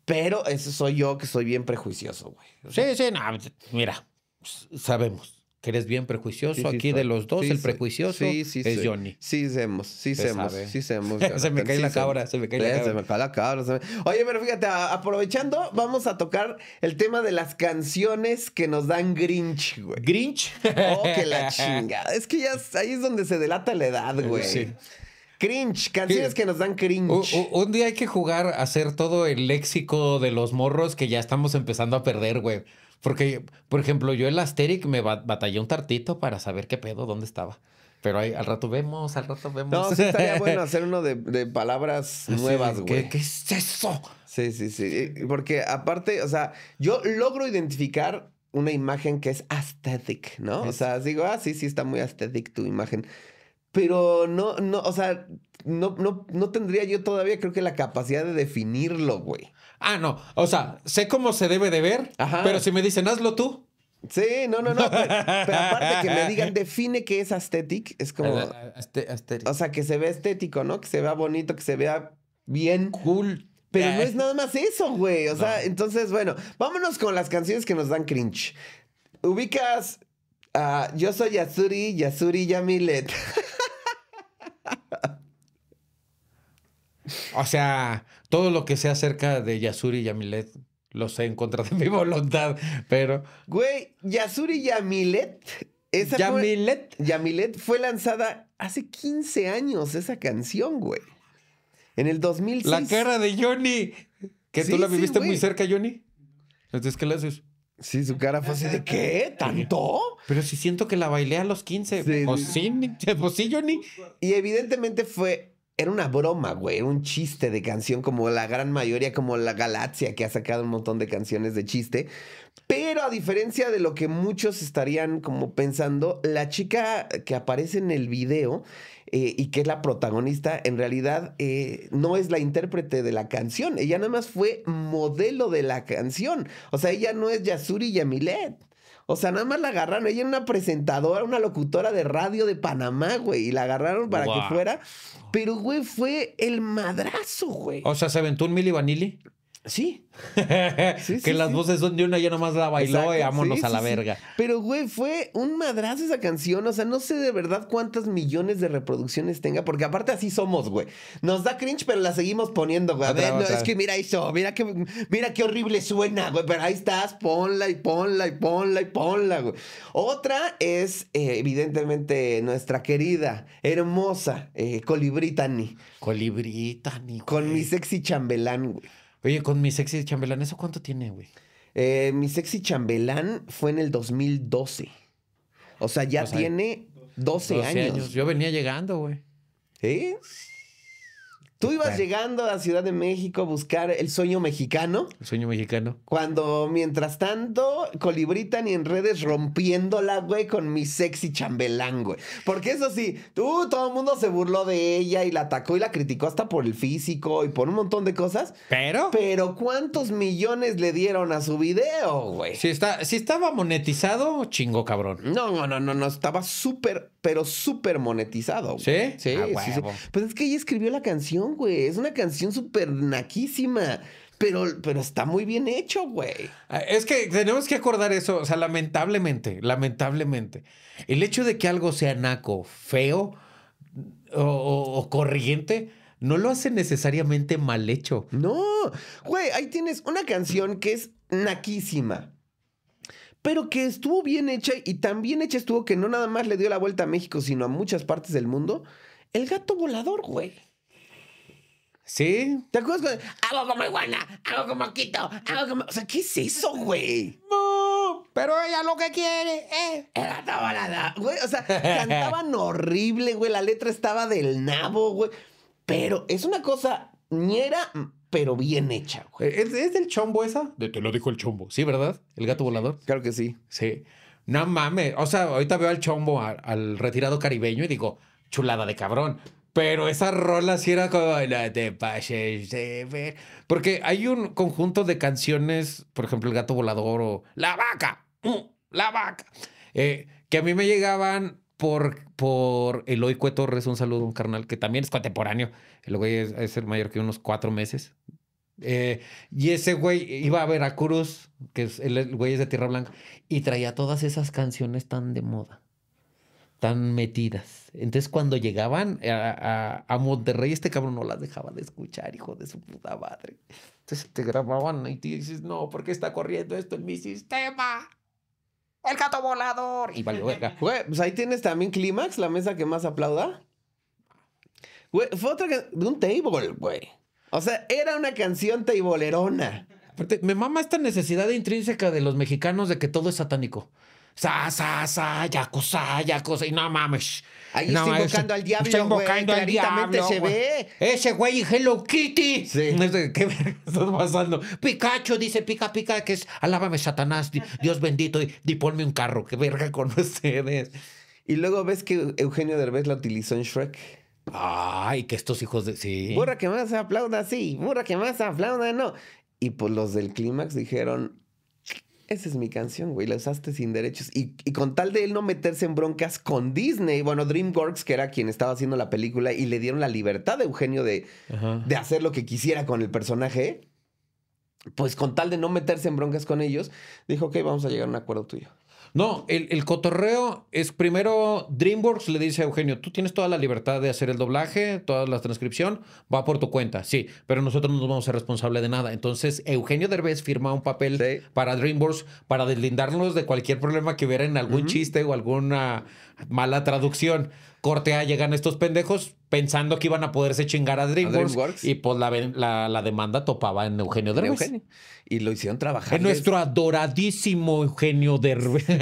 Pero ese soy yo que soy bien prejuicioso, güey. sí, sí, no, pues, mira, sabemos que eres bien prejuicioso. Aquí de los dos, el prejuicioso es Johnny. Sí, semos, sí, semos, sí, semos. *laughs* se me cae la cabra, se me cae la cabra. Se me cae la cabra. Oye, pero fíjate, aprovechando, vamos a tocar el tema de las canciones que nos dan Grinch, güey. ¿Grinch? Oh, que la chinga. Es que ya ahí es donde se delata la edad, *laughs* güey. Sí. Cringe, canciones que nos dan cringe. un día hay que jugar a hacer todo el léxico de los morros que ya estamos empezando a perder, güey. Porque, por ejemplo, yo el Asteric me batallé un tartito para saber qué pedo, dónde estaba. Pero ahí, al rato vemos, al rato vemos. No, sí estaría *laughs* bueno hacer uno de, palabras nuevas, güey. ¿qué, es eso? Sí, sí, sí. Porque aparte, o sea, yo logro identificar una imagen que es aesthetic, ¿no? O sea, digo, ah, sí, sí, está muy aesthetic tu imagen pero no, no, o sea, no, no, no tendría yo todavía, creo que la capacidad de definirlo, güey. Ah, no, o sea, sé cómo se debe de ver, pero si me dicen, hazlo tú. Sí, no, no, no. Pues, *laughs* pero, aparte que me digan, define que es estético es como. O sea, que se ve estético, ¿no? Que se vea bonito, que se vea bien. Cool. Pero no eh. es nada más eso, güey. O sea, entonces, bueno, vámonos con las canciones que nos dan cringe. Ubicas. Uh, yo soy Yasuri, Yasuri Yamilet. *laughs* O sea, todo lo que sea acerca de Yasuri y Yamilet, lo sé en contra de mi *laughs* voluntad, pero. Güey, Yasuri Yamilet. Esa Yamilet. Yamilet fue lanzada hace 15 años, esa canción, güey. En el 2006. La cara de Johnny. Que tú la viviste muy cerca, Johnny. Entonces, ¿qué le haces? Sí, su cara fue así de ¿qué? ¿Tanto? Pero si siento que la bailé a los 15. sí, pues, pues sí, Johnny. Y evidentemente fue era una broma, güey, era un chiste de canción como la gran mayoría, como la galaxia que ha sacado un montón de canciones de chiste. Pero a diferencia de lo que muchos estarían como pensando, la chica que aparece en el video eh, y que es la protagonista, en realidad eh, no es la intérprete de la canción, ella nada más fue modelo de la canción. O sea, ella no es Yasuri Yamilet. O sea, nada más la agarraron. Ella era una presentadora, una locutora de radio de Panamá, güey. Y la agarraron para que fuera. Pero, güey, fue el madrazo, güey. O sea, se aventó un mili vanilli. *laughs* Sí. que las voces son de una, ya más la bailó y vámonos a la verga. Pero, güey, fue un madrazo esa canción. O sea, no sé de verdad cuántas millones de reproducciones tenga, porque aparte así somos, güey. Nos da cringe, pero la seguimos poniendo, güey. A ver, es que mira eso, mira que, mira qué horrible suena, güey. Pero ahí estás, ponla y ponla y ponla y ponla, güey. Otra es, eh, evidentemente, nuestra querida, hermosa, eh, Colibritani. Colibritani, güey. Con mi sexy chambelán, güey. Oye, con mi sexy chambelán, ¿eso cuánto tiene, güey? Eh, mi sexy chambelán fue en el 2012. O sea, ya tiene 12, años. años. Yo venía llegando, güey. ¿Sí? Tú ibas llegando a Ciudad de México a buscar el sueño mexicano. El sueño mexicano. Cuando, mientras tanto, colibritan y en redes rompiéndola, güey, con mi sexy chambelán, güey. Porque eso sí, tú, todo el mundo se burló de ella y la atacó y la criticó hasta por el físico y por un montón de cosas. Pero. Pero, ¿cuántos millones le dieron a su video, güey? Si, está, si estaba monetizado, chingo, cabrón. No, no, no, no, no. Estaba súper, pero súper monetizado. Güey. ¿Sí? Sí, ah, sí, sí. Pues es que ella escribió la canción, güey. Es una canción súper naquísima. Pero, pero, está muy bien hecho, güey. Ah, es que tenemos que acordar eso, o sea, lamentablemente, lamentablemente. El hecho de que algo sea naco, feo o, o corriente, no lo hace necesariamente mal hecho. No, güey, ahí tienes una canción que es naquísima. Pero que estuvo bien hecha y tan bien hecha estuvo que no nada más le dio la vuelta a México, sino a muchas partes del mundo. El gato volador, güey. ¿Sí? ¿Te acuerdas? Hago como iguana, hago como quito, hago como... O sea, ¿qué es eso, güey? No, pero ella lo que quiere es... Eh. Era balada, güey. O sea, *laughs* cantaban horrible, güey. La letra estaba del nabo, güey. Pero es una cosa ñera, pero bien hecha, güey. ¿Es, del chombo esa? te lo dijo el chombo. Sí, ¿verdad? ¿El gato volador? Claro que sí. Sí. No mames. O sea, ahorita veo al chombo, al retirado caribeño y digo chulada de cabrón. Pero esa rola sí era como, la de Porque hay un conjunto de canciones, por ejemplo, El gato volador o La vaca, uh, La vaca, eh, que a mí me llegaban por, por Eloy Cue Torres, un saludo, un carnal, que también es contemporáneo. El güey es, mayor que unos cuatro meses. Eh, y ese güey iba a Veracruz, que es el güey es de Tierra Blanca, y traía todas esas canciones tan de moda tan metidas. Entonces, cuando llegaban a, a, Monterrey, este cabrón no las dejaba de escuchar, hijo de su puta madre. Entonces te grababan y te dices, no, ¿por qué está corriendo esto en mi sistema? ¡El gato volador! Y vale, verga. *laughs* pues ahí tienes también Clímax, la mesa que más aplauda. fue otra de un table, güey. O sea, era una canción tableerona. Aparte, me mama esta necesidad intrínseca de los mexicanos de que todo es satánico sa, sa, sa, ya cosa y no mames. Ahí estoy está al diablo, está invocando se ve. Ese güey Hello Kitty. Sí. *laughs* ¿Qué está pasando? Pikachu dice, pica, pica, que es, alábame Satanás, Dios bendito, y, ponme un carro, que verga con *laughs* ustedes. Y luego ves que Eugenio Derbez la utilizó en Shrek. Ay, que estos hijos de... Sí. Burra que más aplauda, sí. Burra que más aplauda, no. Y pues los del clímax dijeron, esa es mi canción, güey, la usaste sin derechos. Y, con tal de él no meterse en broncas con Disney, bueno, DreamWorks, que era quien estaba haciendo la película, y le dieron la libertad a Eugenio de, de hacer lo que quisiera con el personaje, pues con tal de no meterse en broncas con ellos, dijo, ok, vamos a llegar a un acuerdo tuyo. No, el, cotorreo es primero DreamWorks le dice a Eugenio, tú tienes toda la libertad de hacer el doblaje, toda la transcripción, va por tu cuenta, sí, pero nosotros no nos vamos a ser responsables de nada. Entonces Eugenio Derbez firma un papel para DreamWorks para deslindarnos de cualquier problema que hubiera en algún chiste o alguna mala traducción. cortea, llegan estos pendejos pensando que iban a poderse chingar a DreamWorks. Y pues la, la, demanda topaba en Eugenio Derbez. Eugenio. Y lo hicieron trabajar. En nuestro adoradísimo Eugenio Derbez. no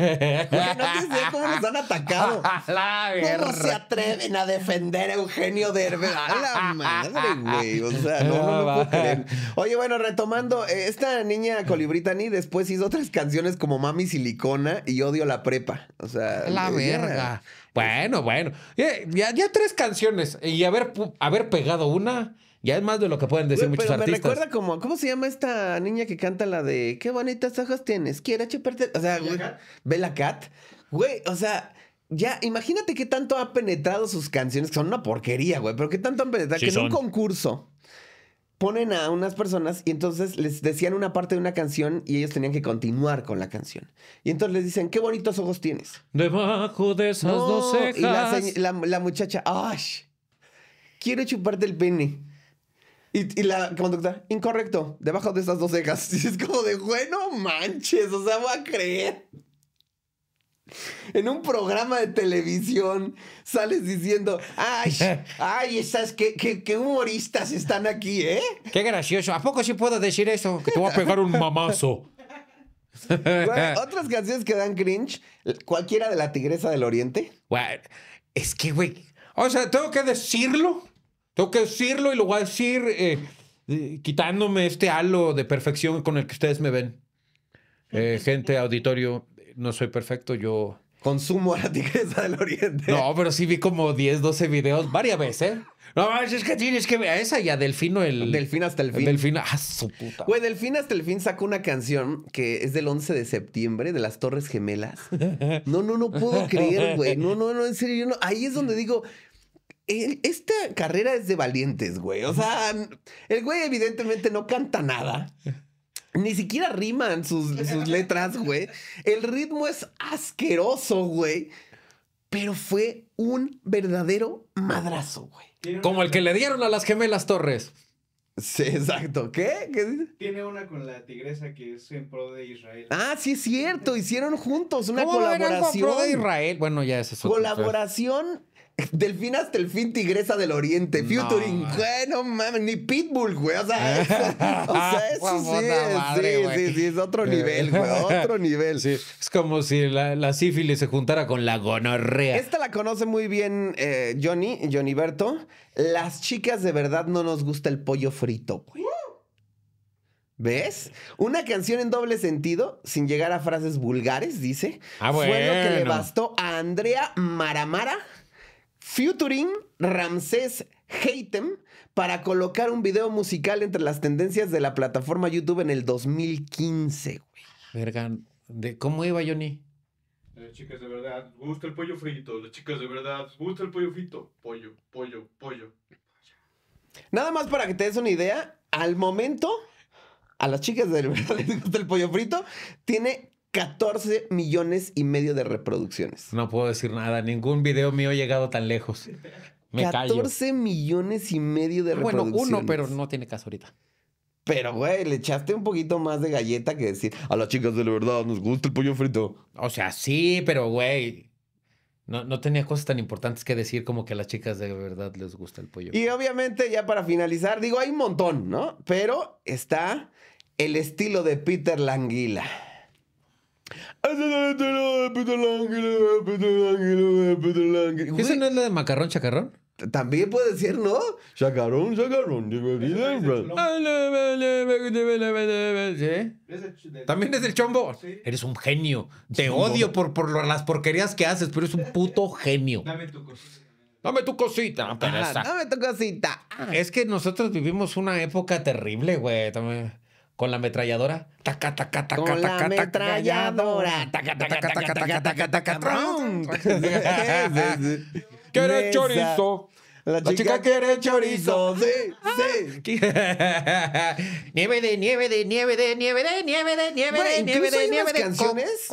sé cómo nos han atacado. *laughs* la ¿Cómo se atreven a defender a Eugenio Derbez? A la madre, güey. O sea, no, no, puedo *laughs* Oye, bueno, retomando, eh, esta niña Colibritani después hizo otras canciones como Mami Silicona y Odio la Prepa. O sea, la verga bueno, bueno. Eh, ya, tres canciones y haber, pegado una. Ya es más de lo que pueden decir muchos pero Me recuerda como, ¿cómo se llama esta niña que canta la de qué bonitas ojos tienes? Quiero chuparte. O sea, güey, Bella Cat. Güey, o sea, ya, imagínate qué tanto ha penetrado sus canciones, que son una porquería, güey, pero qué tanto han penetrado que en un concurso ponen a unas personas y entonces les decían una parte de una canción y ellos tenían que continuar con la canción. Y entonces les dicen, qué bonitos ojos tienes. Debajo de esas dos cejas. Y la, muchacha, ¡ay! Quiero chuparte el pene. Y, la conducta, incorrecto, debajo de esas dos cejas. *laughs* Y es como de, bueno, manches, o sea, voy a creer. En un programa de televisión sales diciendo, ay, *laughs* ay, esas, qué, qué, humoristas están aquí, ¿eh? Qué gracioso. ¿A poco sí puedo decir eso? Que te voy a pegar un mamazo. *laughs* otras canciones que dan cringe, cualquiera de la Tigresa del Oriente. es que, güey, o sea, tengo que decirlo. Tengo que decirlo y lo voy a decir eh, quitándome este halo de perfección con el que ustedes me ven. Eh, gente, auditorio, no soy perfecto, yo... Consumo a la tigresa del oriente. No, pero sí vi como 10, 12 videos varias veces. No es que tienes que a esa y a Delfino el. Delfín hasta el fin. Delfín, ah, su puta. Güey, Delfín hasta el fin sacó una canción que es del 11 de septiembre de las Torres Gemelas. *laughs* No, no, no puedo creer, güey. No, no, no, en serio. Yo no. Ahí es donde digo. esta carrera es de valientes, güey. O sea, el güey evidentemente no canta nada. Ni siquiera riman sus, letras, güey. El ritmo es asqueroso, güey. Pero fue un verdadero madrazo, güey. Como el que le dieron a las gemelas Torres. Sí, exacto. ¿Qué? ¿Qué dice? Tiene una con la tigresa que es en pro de Israel. Ah, sí, es cierto. Hicieron juntos una colaboración. pro de Israel? Bueno, ya es eso. Colaboración *laughs* Delfín hasta el fin, tigresa del oriente. Futuring, güey, no mames, ni Pitbull, güey. O sea, *laughs* eso, sí, es, sí, es otro eh, nivel, *laughs* güey, otro nivel. Sí, es como si la, sífilis se juntara con la gonorrea. Esta la conoce muy bien eh, Johnny, Johnny Berto. Las chicas de verdad no nos gusta el pollo frito, güey. ¿Ves? Una canción en doble sentido, sin llegar a frases vulgares, dice. Ah, bueno. Fue lo que le ah, bastó a Andrea Maramara Futuring Ramsés Hatem para colocar un video musical entre las tendencias de la plataforma YouTube en el 2015, güey. Verga, ¿de cómo iba Johnny? Las eh, chicas de verdad, gusta el pollo frito. Las chicas de verdad, gusta el pollo frito. Pollo, pollo, pollo. Nada más para que te des una idea, al momento, a las chicas de verdad *laughs* les gusta el pollo frito, tiene 14 millones y medio de reproducciones. No puedo decir nada, ningún video mío ha llegado tan lejos. Me 14 millones y medio de reproducciones. Ah, bueno, uno, pero no tiene caso ahorita. Pero, güey, le echaste un poquito más de galleta que decir, a las chicas de verdad nos gusta el pollo frito. O sea, sí, pero, güey, no, no, tenía cosas tan importantes que decir como que a las chicas de verdad les gusta el pollo. Y obviamente, ya para finalizar, digo, hay un montón, ¿no? Pero está el estilo de Peter Languila. ¿Esa no es la de macarrón chacarrón? También puede decir ¿no? Chacarrón, chacarrón. También es el chombo. Eres un genio. Te odio por, por las porquerías que haces, pero eres un puto genio. Dame tu cosita. Dame tu cosita. Ah, ah. Es que nosotros vivimos una época terrible, güey con la ametralladora. Taca, taca, taca, con taca, la ametralladora. Taca, chorizo. La chica, quiere chorizo. Sí, sí. nieve de nieve de nieve de nieve de nieve de nieve de nieve de nieve de canciones?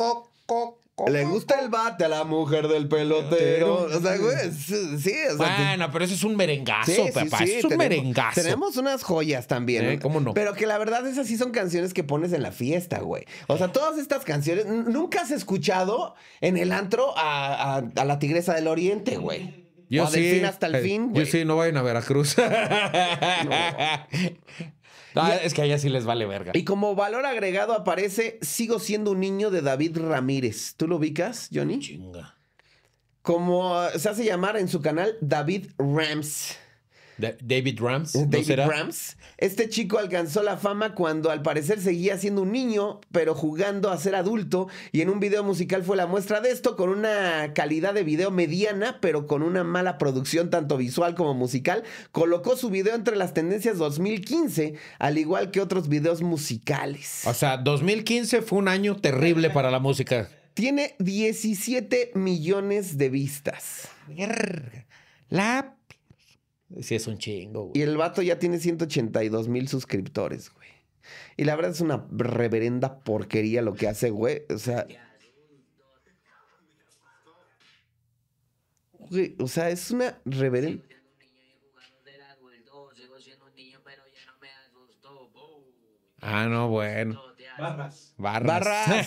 Le gusta el bate a la mujer del pelotero. O sea, güey, mm. sí, o sea, Bueno, pero eso es un merengazo, papá. es un merengazo. Tenemos unas joyas también. Eh, ¿cómo no? Pero que la verdad esas sí son canciones que pones en la fiesta, güey. O sea, todas estas canciones... Nunca has escuchado en el antro a, la tigresa del oriente, güey. o a hasta el eh, fin, Yo sí, no vayan a Veracruz. *laughs* *laughs* Ah, es que a ella sí les vale verga. Y como valor agregado aparece, sigo siendo un niño de David Ramírez. ¿Tú lo ubicas, Johnny? Chinga. Como ah, se hace llamar en su canal David Rams. David Rams. David Rams. Este chico alcanzó la fama cuando al parecer seguía siendo un niño, pero jugando a ser adulto. Y en un video musical fue la muestra de esto, con una calidad de video mediana, pero con una mala producción tanto visual como musical. Colocó su video entre las tendencias 2015, al igual que otros videos musicales. O sea, 2015 fue un año terrible *laughs* para la música. Tiene 17 millones de vistas. La Sí, es un chingo, güey. Y el vato ya tiene 182 mil suscriptores, güey. Y la verdad es una reverenda porquería lo que hace, güey. O sea. Güey, o sea, es una reverenda. Ah, no, bueno. Barras. Barras. Barras,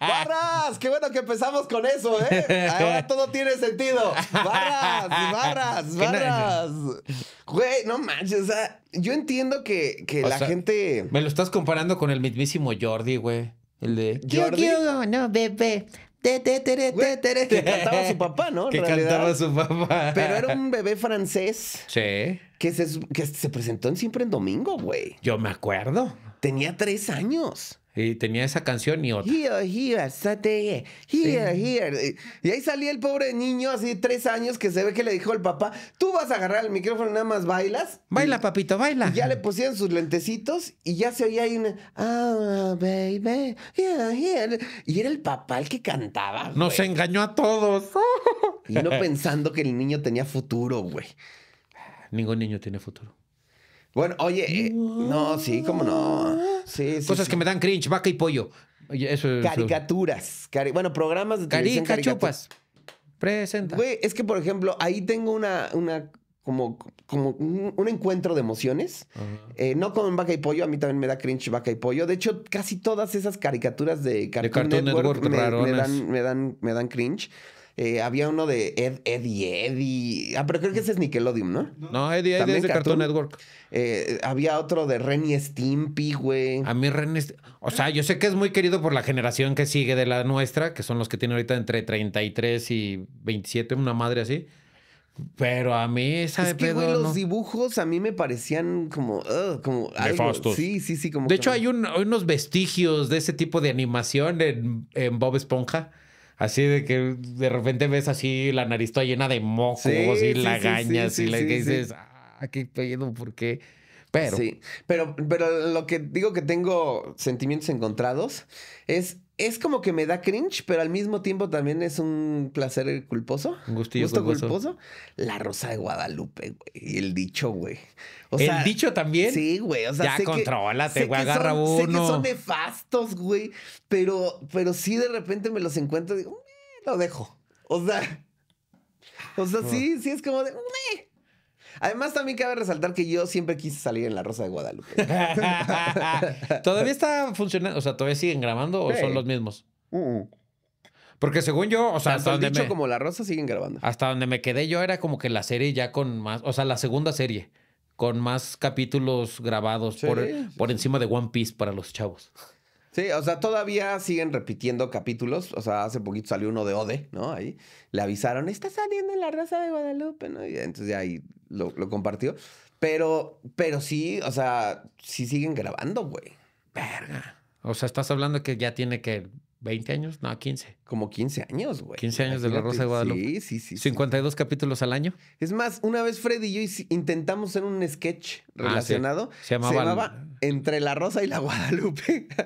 barras, Qué bueno que empezamos con eso, ¿eh? Ahora todo tiene sentido. Barras, barras, barras. Güey, no manches. O sea, yo entiendo que, que la gente. Me lo estás comparando con el mismísimo Jordi, güey. El de. Jordi. no, bebé. Te, te, que cantaba su papá, ¿no? que cantaba su papá. Pero era un bebé francés. Sí. Que se, que se presentó siempre en domingo, güey. Yo me acuerdo. Tenía tres años. Y tenía esa canción y otra. Here, here, here, Y ahí salía el pobre niño, así tres años, que se ve que le dijo el papá: Tú vas a agarrar el micrófono, y nada más bailas. Baila, papito, baila. ya le pusieron sus lentecitos y ya se oía ahí Ah, baby, here, here. Y era el papá el que cantaba. Nos engañó a todos. y no *laughs* pensando que el niño tenía futuro, güey. Ningún niño tiene futuro. Bueno, oye, eh, no, sí, cómo no. Cosas que me dan cringe, vaca y pollo. eso, Caricaturas. bueno, programas de caricaturas. Presenta. Güey, es que, por ejemplo, ahí tengo una, una como, como un, encuentro de emociones. Eh, no con vaca y pollo, a mí también me da cringe vaca y pollo. De hecho, casi todas esas caricaturas de Cartoon, Network, me- dan, me, dan, me dan cringe. Eh, había uno de Eddie, Eddie. Ah, pero creo que ese es Nickelodeon, ¿no? No, Eddie, Eddie es de Cartoon, Network. Eh, había otro de Ren y Stimpy, güey. A mí Ren O sea, yo sé que es muy querido por la generación que sigue de la nuestra, que son los que tienen ahorita entre 33 y 27, una madre así. Pero a mí esa es los dibujos a mí me parecían como como Sí, sí, sí, como De hecho hay, un, unos vestigios de ese tipo de animación en, en Bob Esponja. Así de que de repente ves así la nariz toda llena de moco, y así sí, y le dices, aquí ah, qué pedo, ¿por qué? Pero. Sí, pero, pero lo que digo que tengo sentimientos encontrados es es como que me da cringe, pero al mismo tiempo también es un placer culposo. Un gusto culposo. La rosa de Guadalupe, güey. Y el dicho, güey. O sea, ¿El dicho también? Sí, güey. O sea, ya sé güey. Agarra uno. Sé que son nefastos, güey. Pero, pero sí de repente me los encuentro y digo, lo dejo. O sea. O sea, oh. sí, sí es como de. Además, también cabe resaltar que yo siempre quise salir en La Rosa de Guadalupe. *laughs* ¿Todavía está funcionando? O sea, ¿todavía siguen grabando o son los mismos? Porque según yo, o sea, hasta donde me, como La Rosa siguen grabando. Hasta donde me quedé yo era como que la serie ya con más, o sea, la segunda serie con más capítulos grabados por, por encima de One Piece para los chavos. Sí, o sea, todavía siguen repitiendo capítulos. O sea, hace poquito salió uno de Ode, ¿no? Ahí le avisaron, está saliendo en la raza de Guadalupe, ¿no? Y entonces ahí lo, compartió. Pero, pero sí, o sea, sí siguen grabando, güey. Verga. O sea, estás hablando que ya tiene que 20 años, no, 15. Como 15 años, güey. 15 años de La Rosa de Guadalupe. Sí, sí, sí. 52 capítulos al año. Es más, una vez Freddy y yo intentamos hacer un sketch ah, relacionado. Se llamaba, Entre la Rosa y la Guadalupe. *laughs*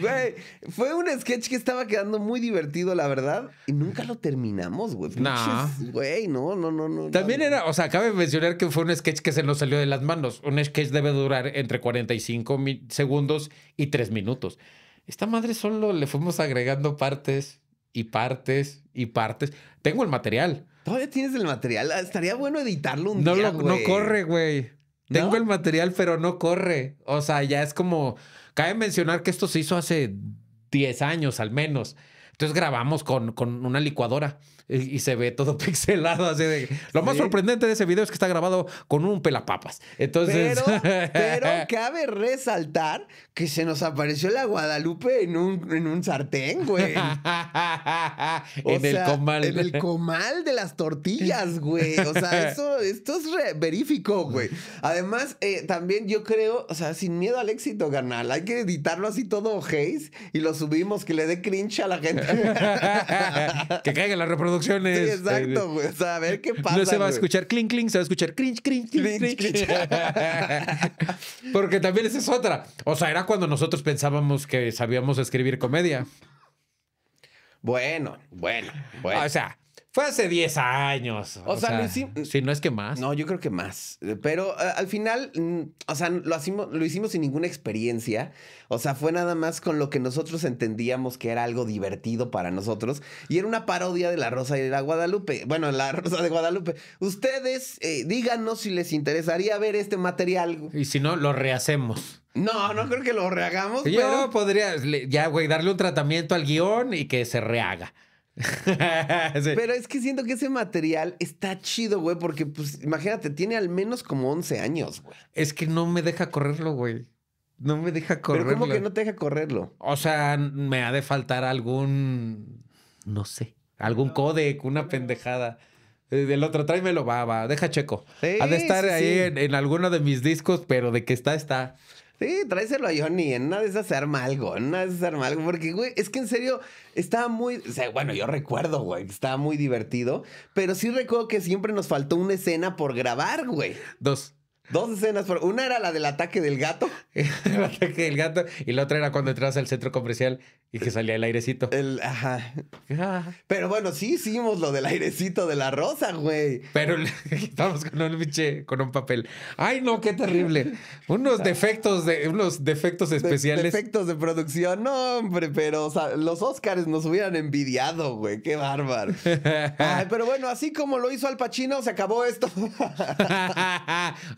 Güey, fue un sketch que estaba quedando muy divertido, la verdad. Y nunca lo terminamos, güey. No. Güey, no, no, no, También era, o sea, cabe mencionar que fue un sketch que se nos salió de las manos. Un sketch debe durar entre 45 segundos y 3 minutos. Esta madre solo le fuimos agregando partes y partes y partes. Tengo el material. Todavía tienes el material. Ah, estaría bueno editarlo un día. no corre, güey. Tengo el material, pero no corre. O sea, ya es como. Cabe mencionar que esto se hizo hace 10 años al menos. Entonces grabamos con, con una licuadora y, se ve todo *laughs* pixelado. Así de, lo más sorprendente de ese video es que está grabado con un pelapapas. Entonces. *laughs* Pero, cabe resaltar que se nos apareció la Guadalupe en un, en un sartén, güey. *laughs* en el comal. En el comal de las tortillas, güey. O sea, eso, esto es re güey. Además, eh, también yo creo, o sea, sin miedo al éxito, carnal. Hay que editarlo así todo haze y lo subimos, que le dé cringe a la gente *laughs* que caigan las reproducciones. exacto, güey. a ver qué pasa. No se va a escuchar clink, clink, se va a escuchar cringe, cringe, cringe. *laughs* Porque también esa es otra. O sea, era cuando nosotros pensábamos que sabíamos escribir comedia. Bueno, bueno, bueno. O sea, fue hace 10 años. O, sea, lo si, si no es que más. No, yo creo que más. Pero eh, al final, mm, o sea, lo, lo hicimos sin ninguna experiencia. O sea, fue nada más con lo que nosotros entendíamos que era algo divertido para nosotros. Y era una parodia de La Rosa de la Guadalupe. Bueno, La Rosa de Guadalupe. Ustedes eh, díganos si les interesaría ver este material. Y si no, lo rehacemos. No, no creo que lo rehagamos. Yo podría, ya, güey, darle un tratamiento al guión y que se rehaga. *laughs* Pero es que siento que ese material está chido, güey, porque pues imagínate, tiene al menos como 11 años, güey. Es que no me deja correrlo, güey. No me deja correrlo. Pero ¿cómo que no te deja correrlo? O sea, me ha de faltar algún, no sé, algún codec, una pendejada. Eh, del otro, tráemelo, va, va, deja checo. ha de estar ahí en alguno de mis discos, pero de que está, está. Sí, tráeselo a Johnny, en una de esas se algo, en una de esas se algo, porque, güey, es que en serio, estaba muy, o sea, bueno, yo recuerdo, güey, estaba muy divertido, pero sí recuerdo que siempre nos faltó una escena por grabar, güey. Dos. Dos escenas. Una era la del ataque del gato. *laughs* el ataque del gato. Y la otra era cuando entras al centro comercial y que salía el airecito. ajá. Pero bueno, sí hicimos lo del airecito de la rosa, güey. Pero *laughs* estamos con un biche, con un papel. Ay, no, qué terrible. Unos *laughs* defectos, de, unos defectos especiales. defectos de producción. No, hombre, pero los Oscars nos hubieran envidiado, güey. Qué bárbaro. pero bueno, así como lo hizo Al Pacino, se acabó esto.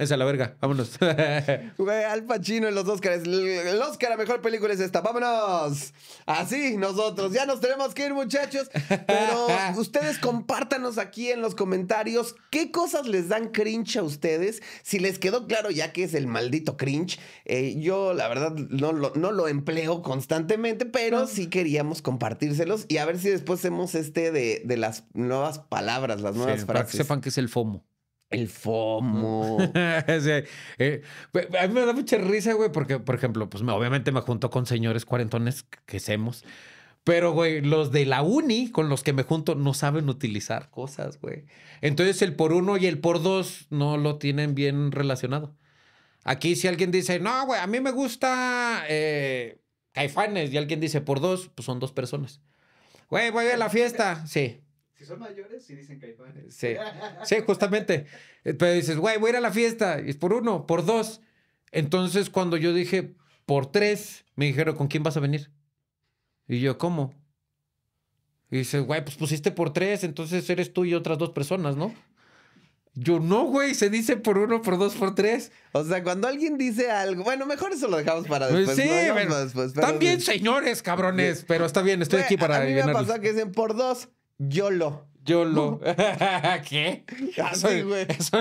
Esa la verga, vámonos. *laughs* Al Pacino en los Oscars. El Oscar a mejor película es esta, vámonos. Así nosotros, ya nos tenemos que ir, muchachos. Pero *laughs* ustedes compártanos aquí en los comentarios qué cosas les dan cringe a ustedes. Si les quedó claro ya que es el maldito cringe, eh, yo la verdad no lo, empleo constantemente, pero sí queríamos compartírselos y a ver si después hacemos este de, las nuevas palabras, las nuevas frases. Para que sepan que es el FOMO. El FOMO. *laughs* Eh, a mí me da mucha risa, güey, porque, por ejemplo, pues obviamente me junto con señores cuarentones que hacemos. Pero, güey, los de la uni con los que me junto no saben utilizar cosas, güey. Entonces el por uno y el por dos no lo tienen bien relacionado. Aquí si alguien dice, no, güey, a mí me gusta eh, caifanes y alguien dice por dos, pues son dos personas. Güey, voy a la fiesta. Sí, son mayores, y dicen hay Sí, sí justamente. Pero dices, güey, voy a ir a la fiesta. Y es por uno, por dos. Entonces, cuando yo dije por tres, me dijeron, ¿con quién vas a venir? Y yo, ¿cómo? Y dices, güey, pues pusiste por tres, entonces eres tú y otras dos personas, ¿no? Yo no, güey, se dice por uno, por dos, por tres. O sea, cuando alguien dice algo, bueno, mejor eso lo dejamos para pues después. Sí, también señores, cabrones, pero está bien, estoy aquí para. A mí me pasado que dicen por dos, YOLO. YOLO. *laughs* ¿Qué? Eso, güey. Eso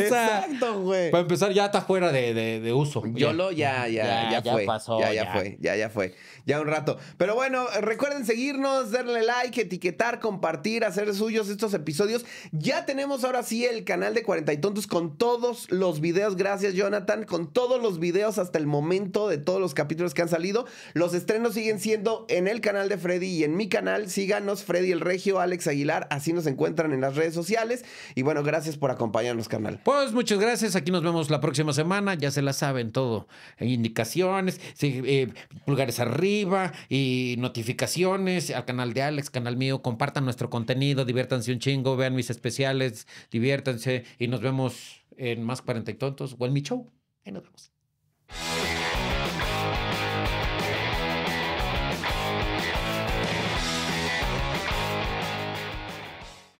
Exacto, güey. Para pues, empezar, ya está fuera de, uso. YOLO ya, ya, ya, ya, ya Pasó, ya, ya, fue. Ya, ya fue. Ya un rato. Pero bueno, recuerden seguirnos, darle like, etiquetar, compartir, hacer suyos estos episodios. Ya tenemos ahora sí el canal de Cuarenta y Tontos con todos los videos. Gracias, Jonathan. Con todos los videos hasta el momento de todos los capítulos que han salido. Los estrenos siguen siendo en el canal de Freddy y en mi canal. Síganos, Freddy el Regio, Alex Aguilar así nos encuentran en las redes sociales. Y bueno, gracias por acompañarnos, canal. Pues muchas gracias. Aquí nos vemos la próxima semana. Ya se la saben todo. Indicaciones, eh, pulgares arriba y notificaciones al canal de Alex, canal mío. Compartan nuestro contenido, diviértanse un chingo, vean mis especiales, diviértanse y nos vemos en Más 40 y Tontos o en mi show. Ahí nos vemos.